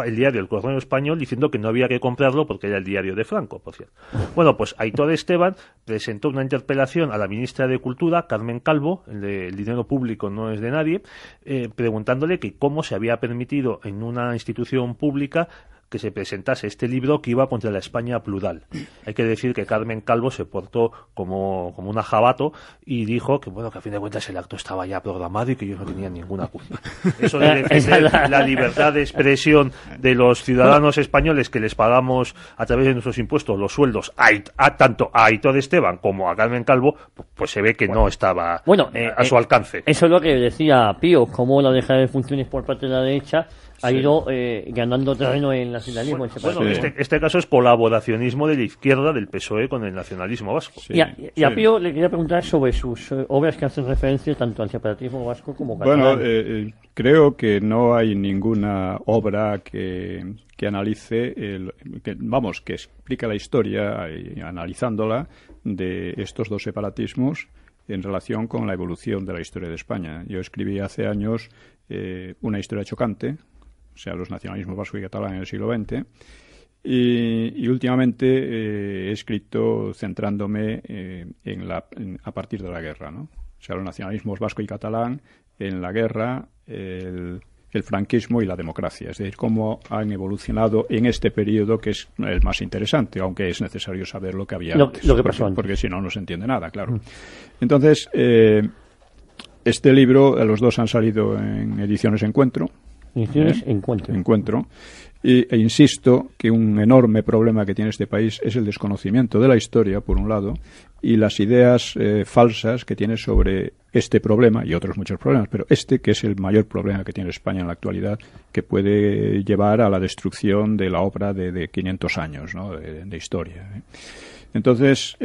el diario El Correo Español diciendo que no había que comprarlo porque era el diario de Franco, por cierto. Bueno, pues Aitor Esteban presentó una interpelación a la ministra de Cultura, Carmen Calvo, el, de, el dinero público no es de nadie, eh, preguntándole que cómo se había permitido en una institución pública que se presentase este libro que iba contra la España plural. Hay que decir que Carmen Calvo se portó como, como un ajabato y dijo que, bueno, que a fin de cuentas el acto estaba ya programado y que yo no tenía ninguna culpa. Eso de defender (laughs) la libertad de expresión de los ciudadanos españoles que les pagamos a través de nuestros impuestos los sueldos a, a tanto a Aitor Esteban como a Carmen Calvo, pues, pues se ve que no estaba bueno, eh, a eh, su alcance. Eso es lo que decía Pío, como la deja de funciones por parte de la derecha ha ido eh, ganando terreno en el nacionalismo. Este, este, caso es colaboracionismo de la izquierda del PSOE con el nacionalismo vasco. Y a, Pío le quería preguntar sobre sus eh, obras que hacen referencia tanto al separatismo vasco como catalán. Bueno, eh, creo que no hay ninguna obra que, analice, vamos, que explica la historia, analizándola, de estos dos separatismos en relación con la evolución de la historia de España. Yo escribí hace años una historia chocante o sea, los nacionalismos vasco y catalán en el siglo XX. Y, últimamente eh, he escrito centrándome eh, en la, a partir de la guerra, ¿no? O sea, los nacionalismos vasco y catalán en la guerra, el, franquismo y la democracia, es decir, cómo han evolucionado en este periodo que es el más interesante, aunque es necesario saber lo que había porque, si no, no se entiende nada, claro. Mm. Entonces, eh, este libro, los dos han salido en ediciones Encuentro, ¿Eh? Encuentro. Encuentro. E, insisto que un enorme problema que tiene este país es el desconocimiento de la historia, por un lado, y las ideas eh, falsas que tiene sobre este problema y otros muchos problemas, pero este que es el mayor problema que tiene España en la actualidad, que puede llevar a la destrucción de la obra de, 500 años de, historia. ¿eh? Entonces,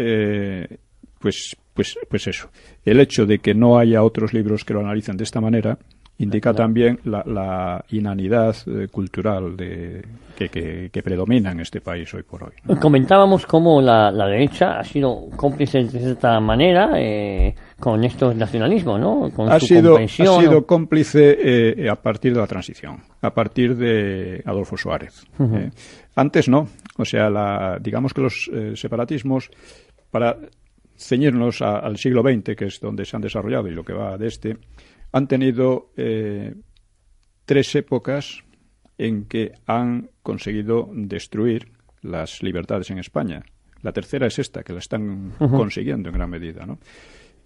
pues, pues, pues eso. El hecho de que no haya otros libros que lo analicen de esta manera Indica también la, inanidad eh, cultural que, que, predomina en este país hoy por hoy. Comentábamos cómo la, derecha ha sido cómplice de cierta manera eh, con estos nacionalismos, ¿no? ha, sido, cómplice eh, a partir de la transición, a partir de Adolfo Suárez. antes no, o sea, digamos que los separatismos para ceñirnos al siglo XX, que es donde se han desarrollado y lo que va de este, han tenido eh, tres épocas en que han conseguido destruir las libertades en España. La tercera es esta, que la están consiguiendo en gran medida. ¿no?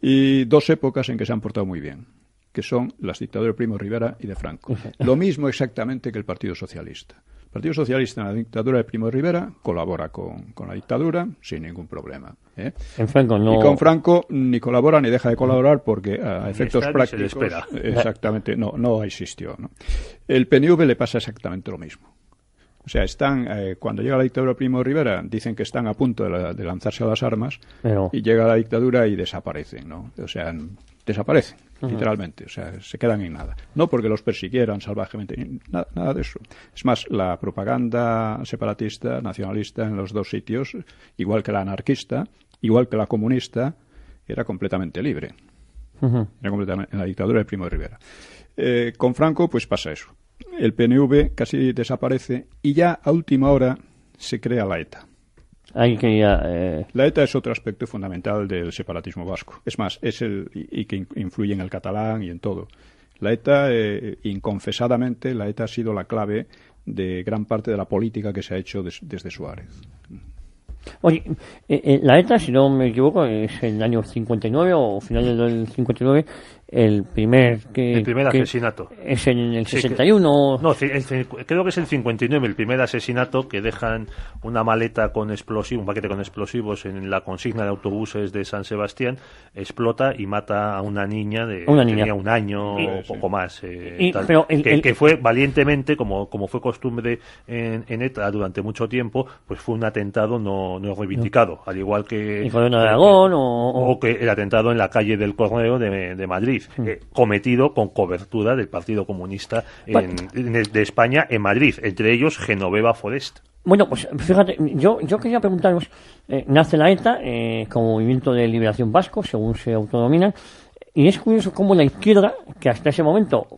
Y dos épocas en que se han portado muy bien, que son las dictaduras de Primo Rivera y de Franco. Lo mismo exactamente que el Partido Socialista. Partido Socialista en la dictadura de Primo Rivera colabora con, la dictadura sin ningún problema. ¿eh? Y con Franco ni colabora ni deja de colaborar porque a efectos prácticos... espera. Exactamente, no, no existió. El PNV le pasa exactamente lo mismo. O sea, están, eh, cuando llega la dictadura Primo Rivera, dicen que están a punto de, lanzarse a las armas y llega la dictadura y desaparecen, ¿no? O sea, desaparecen, literalmente, o sea, se quedan en nada. No porque los persiguieran salvajemente, nada, de eso. Es más, la propaganda separatista, nacionalista en los dos sitios, igual que la anarquista, igual que la comunista, era completamente libre. Era completamente en la dictadura de Primo de Rivera. Eh, con Franco, pues pasa eso. El PNV casi desaparece y ya a última hora se crea la ETA. Eh, la ETA es otro aspecto fundamental del separatismo vasco. Es más, es el y que influye en el catalán y en todo. La ETA, eh, inconfesadamente, la ETA ha sido la clave de gran parte de la política que se ha hecho desde Suárez. Oye, eh, la ETA, si no me equivoco, es el año 59 o final del 59, el primer que, el primer asesinato es en el 61 no creo que es el 59 el primer asesinato que dejan una maleta con explosivos un paquete con explosivos en la consigna de autobuses de San Sebastián explota y mata a una niña de una un año o poco más eh, el, que, fue valientemente como como fue costumbre en, ETA durante mucho tiempo pues fue un atentado no, no reivindicado al igual que el de o, o, o, que el atentado en la calle del Correo de Madrid eh, cometido con cobertura del Partido Comunista de España en Madrid, entre ellos Genoveva Forest. Bueno, pues fíjate, yo, quería preguntaros, eh, nace la ETA eh, como movimiento de liberación vasco, según se autodominan, y es curioso cómo la izquierda, que hasta ese momento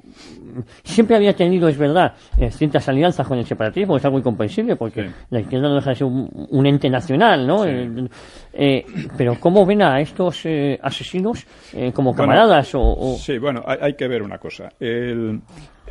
siempre había tenido, es verdad, eh, ciertas alianzas con el separatismo, es algo incomprensible, porque la izquierda no deja de ser un, ente nacional, ¿no? Eh, eh, pero ¿cómo ven a estos asesinos como camaradas? o, Sí, bueno, hay, hay, que ver una cosa. El,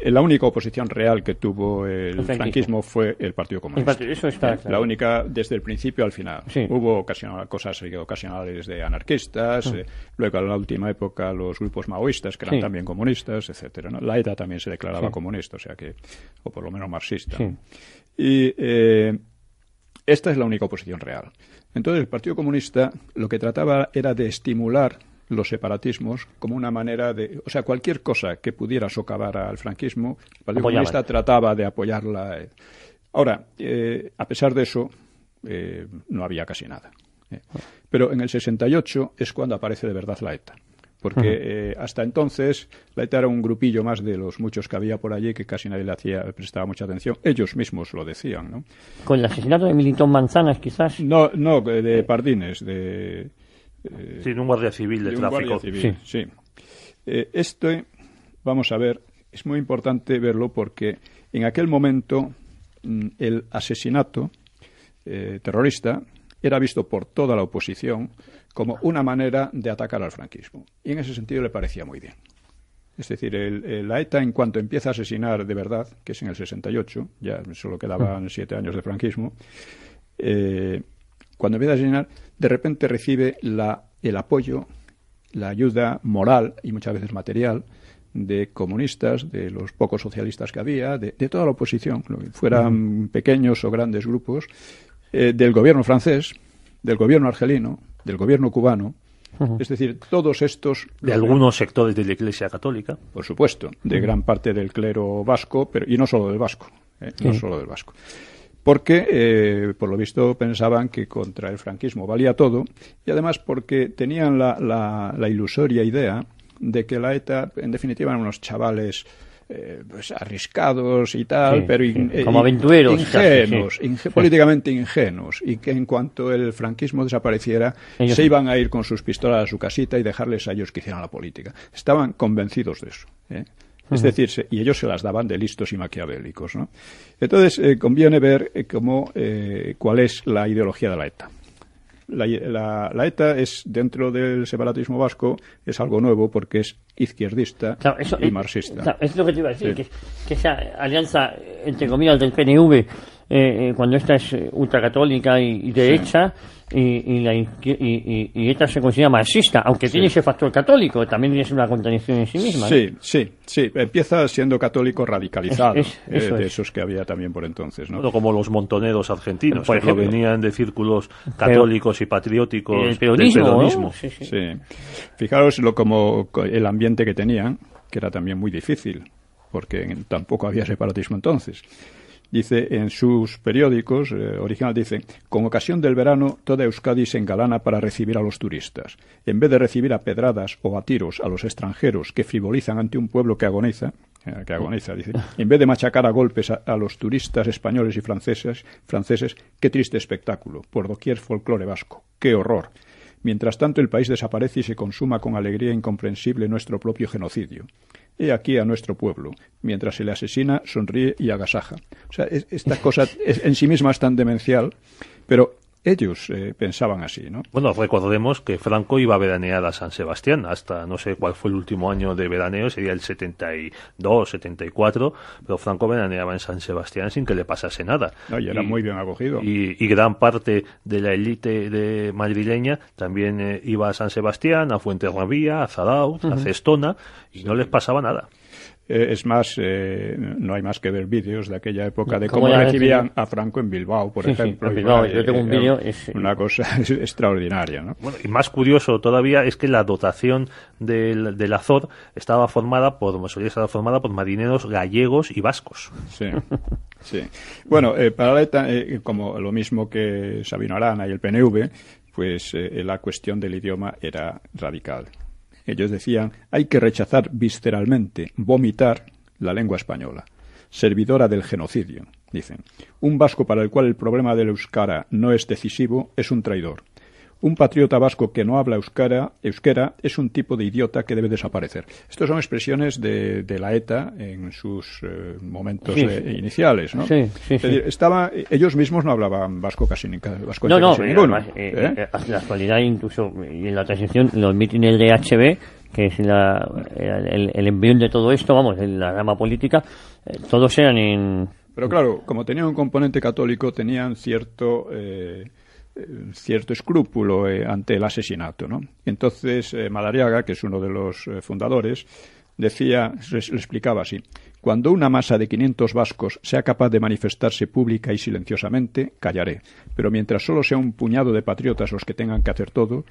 la única oposición real que tuvo el, franquismo. fue el Partido Comunista. eso La única desde el principio al final. Hubo cosas eh, ocasionales de anarquistas, ah. eh, luego en la última época los grupos maoístas, que eran también comunistas, etcétera. La ETA también se declaraba comunista, o sea que, o por lo menos marxista. Y eh, esta es la única oposición real. Entonces el Partido Comunista lo que trataba era de estimular los separatismos como una manera de. O sea, cualquier cosa que pudiera socavar al franquismo, el Partido Comunista trataba de apoyarla. Eh. Ahora, eh, a pesar de eso, eh, no había casi nada. Pero en el 68 es cuando aparece de verdad la ETA. Porque hasta entonces la ETA era un grupillo más de los muchos que había por allí que casi nadie le hacía, prestaba mucha atención. Ellos mismos lo decían, ¿no? Con el asesinato de Militón Manzanas, quizás. No, no, de Pardines, de, eh, un guardia civil de, tráfico. sí. sí. Eh, vamos a ver, es muy importante verlo porque en aquel momento mm, el asesinato eh, terrorista era visto por toda la oposición como una manera de atacar al franquismo. Y en ese sentido le parecía muy bien. Es decir, la ETA, en cuanto empieza a asesinar de verdad, que es en el 68, ya solo quedaban mm. siete años de franquismo, eh, cuando empieza a llenar, de repente recibe la, el apoyo, la ayuda moral y muchas veces material de comunistas, de los pocos socialistas que había, de, toda la oposición, fueran pequeños o grandes grupos, eh, del gobierno francés, del gobierno argelino, del gobierno cubano, es decir, todos estos. De algunos sectores de la Iglesia Católica. Por supuesto, de gran parte del clero vasco, pero y no solo del vasco. Eh, no solo del vasco porque eh, por lo visto pensaban que contra el franquismo valía todo y además porque tenían la, ilusoria idea de que la ETA en definitiva eran unos chavales eh, pues, arriscados y tal, pero eh, como ingenuos, políticamente ingenuos, y que en cuanto el franquismo desapareciera, se iban a ir con sus pistolas a su casita y dejarles a ellos que hicieran la política. Estaban convencidos de eso. Es decir, y ellos se las daban de listos y maquiavélicos. ¿no? Entonces, eh, conviene ver eh, cómo, eh, cuál es la ideología de la ETA. La, ETA es, dentro del separatismo vasco, es algo nuevo porque es izquierdista y marxista. es lo que te iba a decir, que, esa alianza, entre comillas, del PNV, cuando esta es ultracatólica y, derecha, y, y, esta se considera marxista, aunque tiene ese factor católico, también es una contradicción en sí misma. Sí, sí, sí. Empieza siendo católico radicalizado, eh, de esos que había también por entonces. ¿no? como los montoneros argentinos, que venían de círculos católicos y patrióticos el del Fijaros como el ambiente que tenían, que era también muy difícil, porque tampoco había separatismo entonces dice en sus periódicos eh, original dice con ocasión del verano toda Euskadi se engalana para recibir a los turistas en vez de recibir a pedradas o a tiros a los extranjeros que frivolizan ante un pueblo que agoniza eh, que agoniza dice en vez de machacar a golpes a, los turistas españoles y franceses franceses qué triste espectáculo por doquier folclore vasco qué horror mientras tanto el país desaparece y se consuma con alegría incomprensible nuestro propio genocidio y aquí a nuestro pueblo. Mientras se le asesina, sonríe y agasaja. O sea, esta cosa en sí misma es tan demencial, pero ellos eh, pensaban así, ¿no? Bueno, recordemos que Franco iba a veranear a San Sebastián hasta no sé cuál fue el último año de veraneo, sería el 72, 74, pero Franco veraneaba en San Sebastián sin que le pasase nada. y era muy bien acogido. Y, gran parte de la élite de madrileña también eh, iba a San Sebastián, a Fuenterrabía, a Zarao, a Cestona, y no les pasaba nada. Eh, es más, eh, no hay más que ver vídeos de aquella época de cómo recibían a Franco en Bilbao, por ejemplo. yo tengo un eh, vídeo. Es... Una cosa (laughs) extraordinaria. y más curioso todavía es que la dotación del, Azor estaba formada por, estaba formada por marineros gallegos y vascos. Sí. sí. Bueno, para como lo mismo que Sabino Arana y el PNV, pues la cuestión del idioma era radical. Ellos decían hay que rechazar visceralmente, vomitar, la lengua española, servidora del genocidio, dicen. Un vasco para el cual el problema del euskara no es decisivo es un traidor. Un patriota vasco que no habla euskara, euskera es un tipo de idiota que debe desaparecer. Estas son expresiones de, la ETA en sus eh, momentos iniciales. ¿no? Sí, estaba, ellos mismos no hablaban vasco casi, nunca. no, no, eh, ninguno. Además, eh, la actualidad, incluso en la transición, los mítines de HB que es el, el envión de todo esto, vamos, en la rama política, todos eran en... Pero claro, como tenían un componente católico, tenían cierto cierto escrúpulo eh, ante el asesinato. Entonces, eh, Madariaga, que es uno de los eh, fundadores, decía, le explicaba así, cuando una masa de 500 vascos sea capaz de manifestarse pública y silenciosamente, callaré. Pero mientras solo sea un puñado de patriotas los que tengan que hacer todo,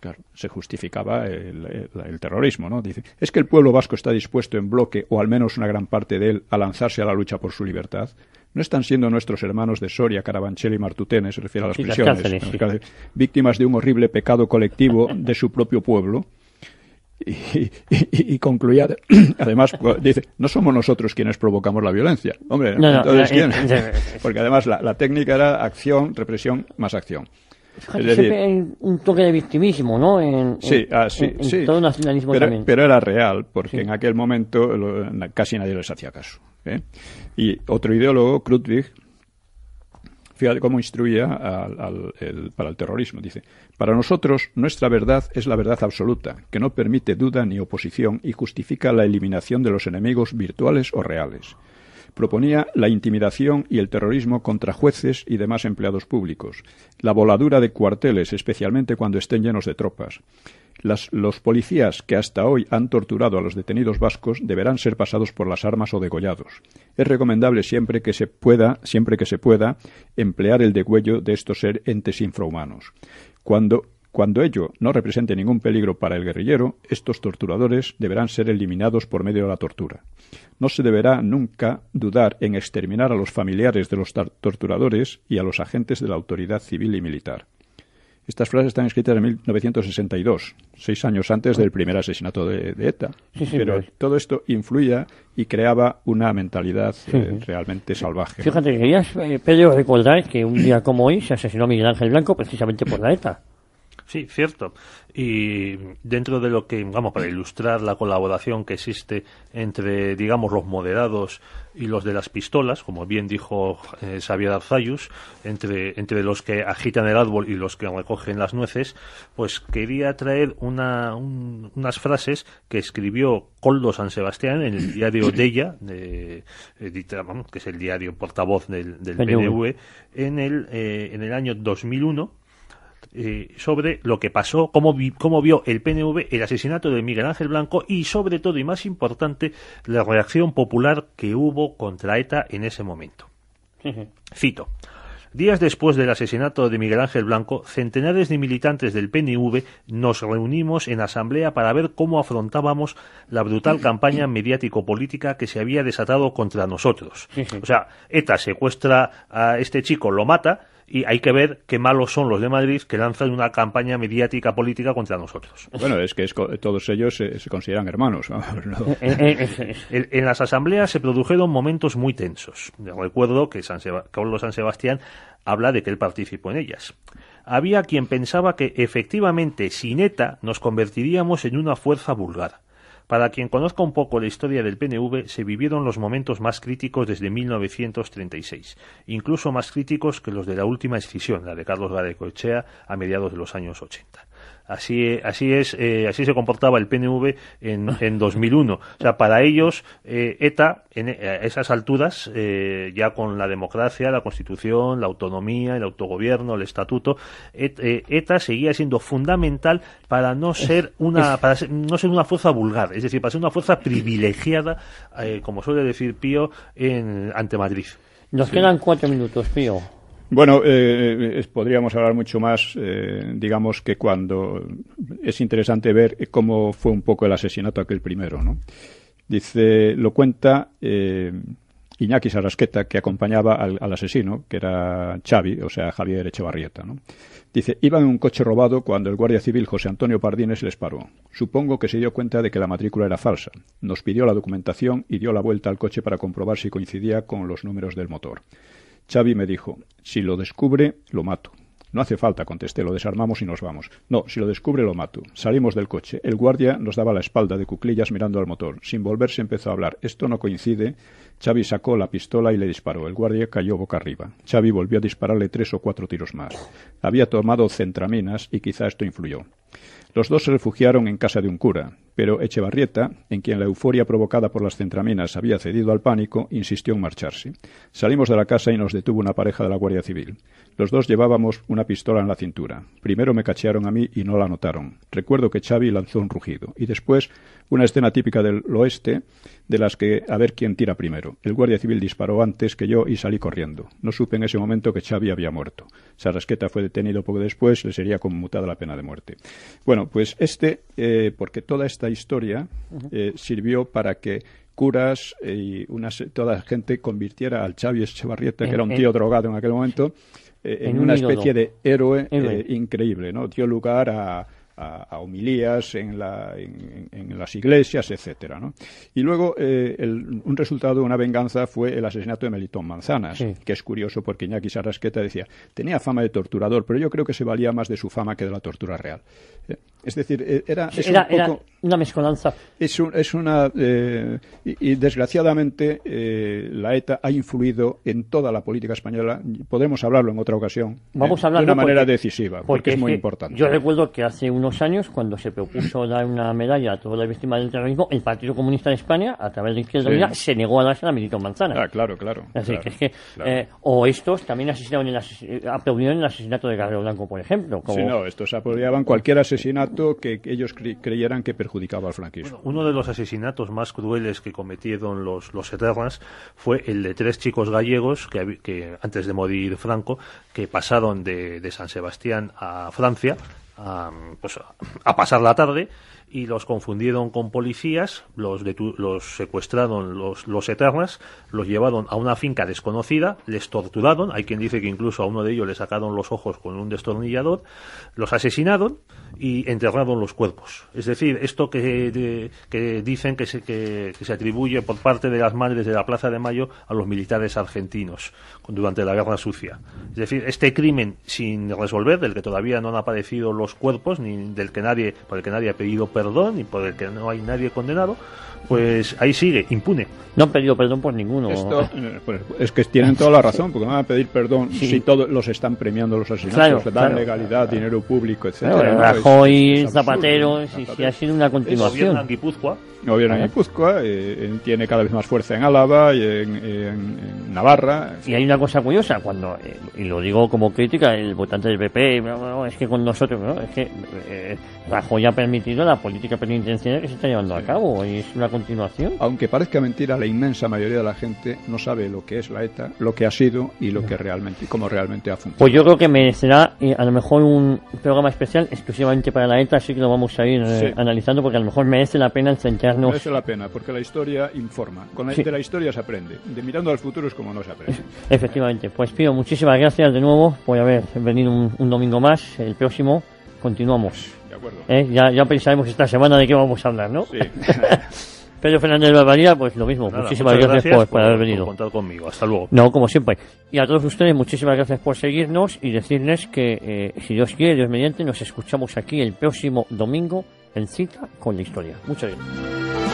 pues se justificaba el, el terrorismo, ¿no? Dice, ¿es que el pueblo vasco está dispuesto en bloque, o al menos una gran parte de él, a lanzarse a la lucha por su libertad? no están siendo nuestros hermanos de Soria, Carabanchel y Martutenes, se refiere a las prisiones, víctimas de un horrible pecado colectivo de su propio pueblo. Y, y, concluía, (clears throat) además, pues, dice, no somos nosotros quienes provocamos la violencia. Hombre, no, no, eh, ¿quién? Eh, eh, (laughs) porque además la, técnica era acción, represión, más acción. Es un toque de victimismo, ¿no? sí, ah, sí, sí. pero, era real, porque en aquel momento casi nadie les hacía caso. ¿eh? Y otro ideólogo, Krutwig, fíjate cómo instruía para el terrorismo. Dice, para nosotros nuestra verdad es la verdad absoluta, que no permite duda ni oposición y justifica la eliminación de los enemigos virtuales o reales. Proponía la intimidación y el terrorismo contra jueces y demás empleados públicos, la voladura de cuarteles, especialmente cuando estén llenos de tropas, los policías que hasta hoy han torturado a los detenidos vascos deberán ser pasados por las armas o degollados. Es recomendable siempre que se pueda, siempre que se pueda, emplear el degüello de estos ser entes infrahumanos. cuando ello no represente ningún peligro para el guerrillero, estos torturadores deberán ser eliminados por medio de la tortura. No se deberá nunca dudar en exterminar a los familiares de los torturadores y a los agentes de la autoridad civil y militar. Estas frases están escritas en 1962, seis años antes del primer asesinato de, ETA. pero, todo esto influía y creaba una mentalidad eh, realmente salvaje. Fíjate, querías, eh, Pedro, recordar que un día como hoy se asesinó a Miguel Ángel Blanco precisamente por la ETA. Sí, cierto. Y dentro de lo que, vamos, para ilustrar la colaboración que existe entre, digamos, los moderados y los de las pistolas, como bien dijo eh, Xavier Arzayus, entre, los que agitan el árbol y los que recogen las nueces, pues quería traer unas frases que escribió Coldo San Sebastián en el (coughs) diario Della, de, que es el diario portavoz del, del en el, eh, en el año 2001 eh, sobre lo que pasó, cómo, cómo, vio el PNV el asesinato de Miguel Ángel Blanco y sobre todo y más importante la reacción popular que hubo contra ETA en ese momento. Cito. Días después del asesinato de Miguel Ángel Blanco, centenares de militantes del PNV nos reunimos en asamblea para ver cómo afrontábamos la brutal campaña mediático-política que se había desatado contra nosotros. O sea, ETA secuestra a este chico, lo mata, y hay que ver qué malos son los de Madrid que lanzan una campaña mediática política contra nosotros. Bueno, es que todos ellos se, consideran hermanos. (laughs) Eh, eh, eh, en, las asambleas se produjeron momentos muy tensos. Recuerdo que San Carlos San Sebastián habla de que él participó en ellas. Había quien pensaba que efectivamente sin ETA nos convertiríamos en una fuerza vulgar para quien conozca un poco la historia del PNV, se vivieron los momentos más críticos desde 1936, incluso más críticos que los de la última escisión, la de Carlos Colchea, a mediados de los años 80. Así, así, es, eh, así se comportaba el PNV en, ah. en 2001. O sea, para ellos, eh, ETA, en, eh, esas alturas, ya con la democracia, la constitución, la autonomía, el autogobierno, el estatuto, ETA seguía siendo fundamental para no ser una, para no ser una fuerza vulgar, es decir, para ser una fuerza privilegiada, como suele decir Pío, en, ante Madrid. Nos quedan cuatro minutos, Pío. Bueno, eh, eh, podríamos hablar mucho más, eh, digamos que cuando es interesante ver cómo fue un poco el asesinato aquel primero, ¿no? Dice, lo cuenta Iñaki Sarasqueta, que acompañaba al, al, asesino, que era Xavi, o sea, Javier Echevarrieta, ¿no? Dice, iba en un coche robado cuando el guardia civil José Antonio Pardines les paró. Supongo que se dio cuenta de que la matrícula era falsa. Nos pidió la documentación y dio la vuelta al coche para comprobar si coincidía con los números del motor. Xavi me dijo, si lo descubre, lo mato. No hace falta, contesté, lo desarmamos y nos vamos. No, si lo descubre, lo mato. Salimos del coche. El guardia nos daba la espalda de cuclillas mirando al motor. Sin volverse empezó a hablar. Esto no coincide. Xavi sacó la pistola y le disparó. El guardia cayó boca arriba. Xavi volvió a dispararle tres o cuatro tiros más. Había tomado centraminas y quizá esto influyó. Los dos se refugiaron en casa de un cura pero Echevarrieta, en quien la euforia provocada por las centraminas había cedido al pánico, insistió en marcharse. Salimos de la casa y nos detuvo una pareja de la Guardia Civil. Los dos llevábamos una pistola en la cintura. Primero me cachearon a mí y no la notaron. Recuerdo que Xavi lanzó un rugido. Y después, una escena típica del oeste, de las que a ver quién tira primero. El Guardia Civil disparó antes que yo y salí corriendo. No supe en ese momento que Xavi había muerto. Sarasqueta fue detenido poco después, le sería conmutada la pena de muerte. Bueno, pues este, eh, porque toda esta historia eh, sirvió para que curas y una, toda la gente convirtiera al Chávez Echevarrieta, que era un tío drogado en aquel momento, eh, en, una especie de héroe, eh, increíble. ¿no? Dio lugar a, homilías en, la, en, las iglesias, etcétera ¿no? Y luego un resultado una venganza fue el asesinato de Melitón Manzanas, que es curioso porque Iñaki Sarasqueta decía, tenía fama de torturador, pero yo creo que se valía más de su fama que de la tortura real. Es decir, eh, era, una mezcolanza. Es, una. Eh, y, desgraciadamente eh, la ETA ha influido en toda la política española. Podemos hablarlo en otra ocasión. Vamos a hablar De una manera decisiva, porque, es, muy importante. Yo recuerdo que hace unos años, cuando se propuso dar una medalla a todas las víctimas del terrorismo, el Partido Comunista de España, a través de Izquierda Unida, se negó a darse a Milito Manzana. Ah, claro, claro. o estos también asesinaron el, aplaudieron el asesinato de Gabriel Blanco, por ejemplo. Como... Sí, no, estos apoyaban cualquier asesinato que ellos creyeran que perjudicaba al franquismo. uno de los asesinatos más crueles que cometieron los, los eternas fue el de tres chicos gallegos que, antes de morir Franco, que pasaron de, de San Sebastián a Francia pues, a pasar la tarde y los confundieron con policías, los, los secuestraron los, los Eternas, los llevaron a una finca desconocida, les torturaron, hay quien dice que incluso a uno de ellos le sacaron los ojos con un destornillador, los asesinaron y enterraron los cuerpos. Es decir, esto que, dicen que se, que, se atribuye por parte de las madres de la Plaza de Mayo a los militares argentinos durante la Guerra Sucia. Es decir, este crimen sin resolver, del que todavía no han aparecido los cuerpos, ni del que nadie, por el que nadie ha pedido perdón y por el que no hay nadie condenado, pues ahí sigue, impune. No han pedido perdón por ninguno. Eh, pues, es que tienen toda la razón, porque van a pedir perdón si todos los están premiando los asesinatos, claro, dan legalidad, dinero público, etc. Rajoy, Zapatero, si, ha sido una continuación. Obviamente Guipúzcoa, eh, tiene cada vez más fuerza en Álava y en, Navarra. Y hay una cosa curiosa, cuando, eh, y lo digo como crítica, el votante del PP, es que con nosotros, es que eh, Rajoy ha permitido la política penitenciaria que se está llevando a cabo y es una continuación. Aunque parezca mentira, la inmensa mayoría de la gente no sabe lo que es la ETA, lo que ha sido y lo que realmente, cómo realmente ha funcionado. Pues yo creo que merecerá eh, a lo mejor un programa especial exclusivamente para la ETA, así que lo vamos a ir analizando porque a lo mejor merece la pena centrar no. es la pena, porque la historia informa. Con la, la historia se aprende. De mirando al futuro es como no se aprende. (laughs) Efectivamente. Pues pido muchísimas gracias de nuevo por haber venido un, un domingo más. El próximo continuamos. De acuerdo. ¿Eh? Ya, ya pensaremos esta semana de qué vamos a hablar, ¿no? Sí. (laughs) Pedro Fernández Barbaría, pues lo mismo. muchísimas gracias, por, haber venido. contar conmigo. Hasta luego. No, como siempre. Y a todos ustedes, muchísimas gracias por seguirnos y decirles que, eh, si Dios quiere, Dios mediante, nos escuchamos aquí el próximo domingo en cita con la historia. Muchas gracias.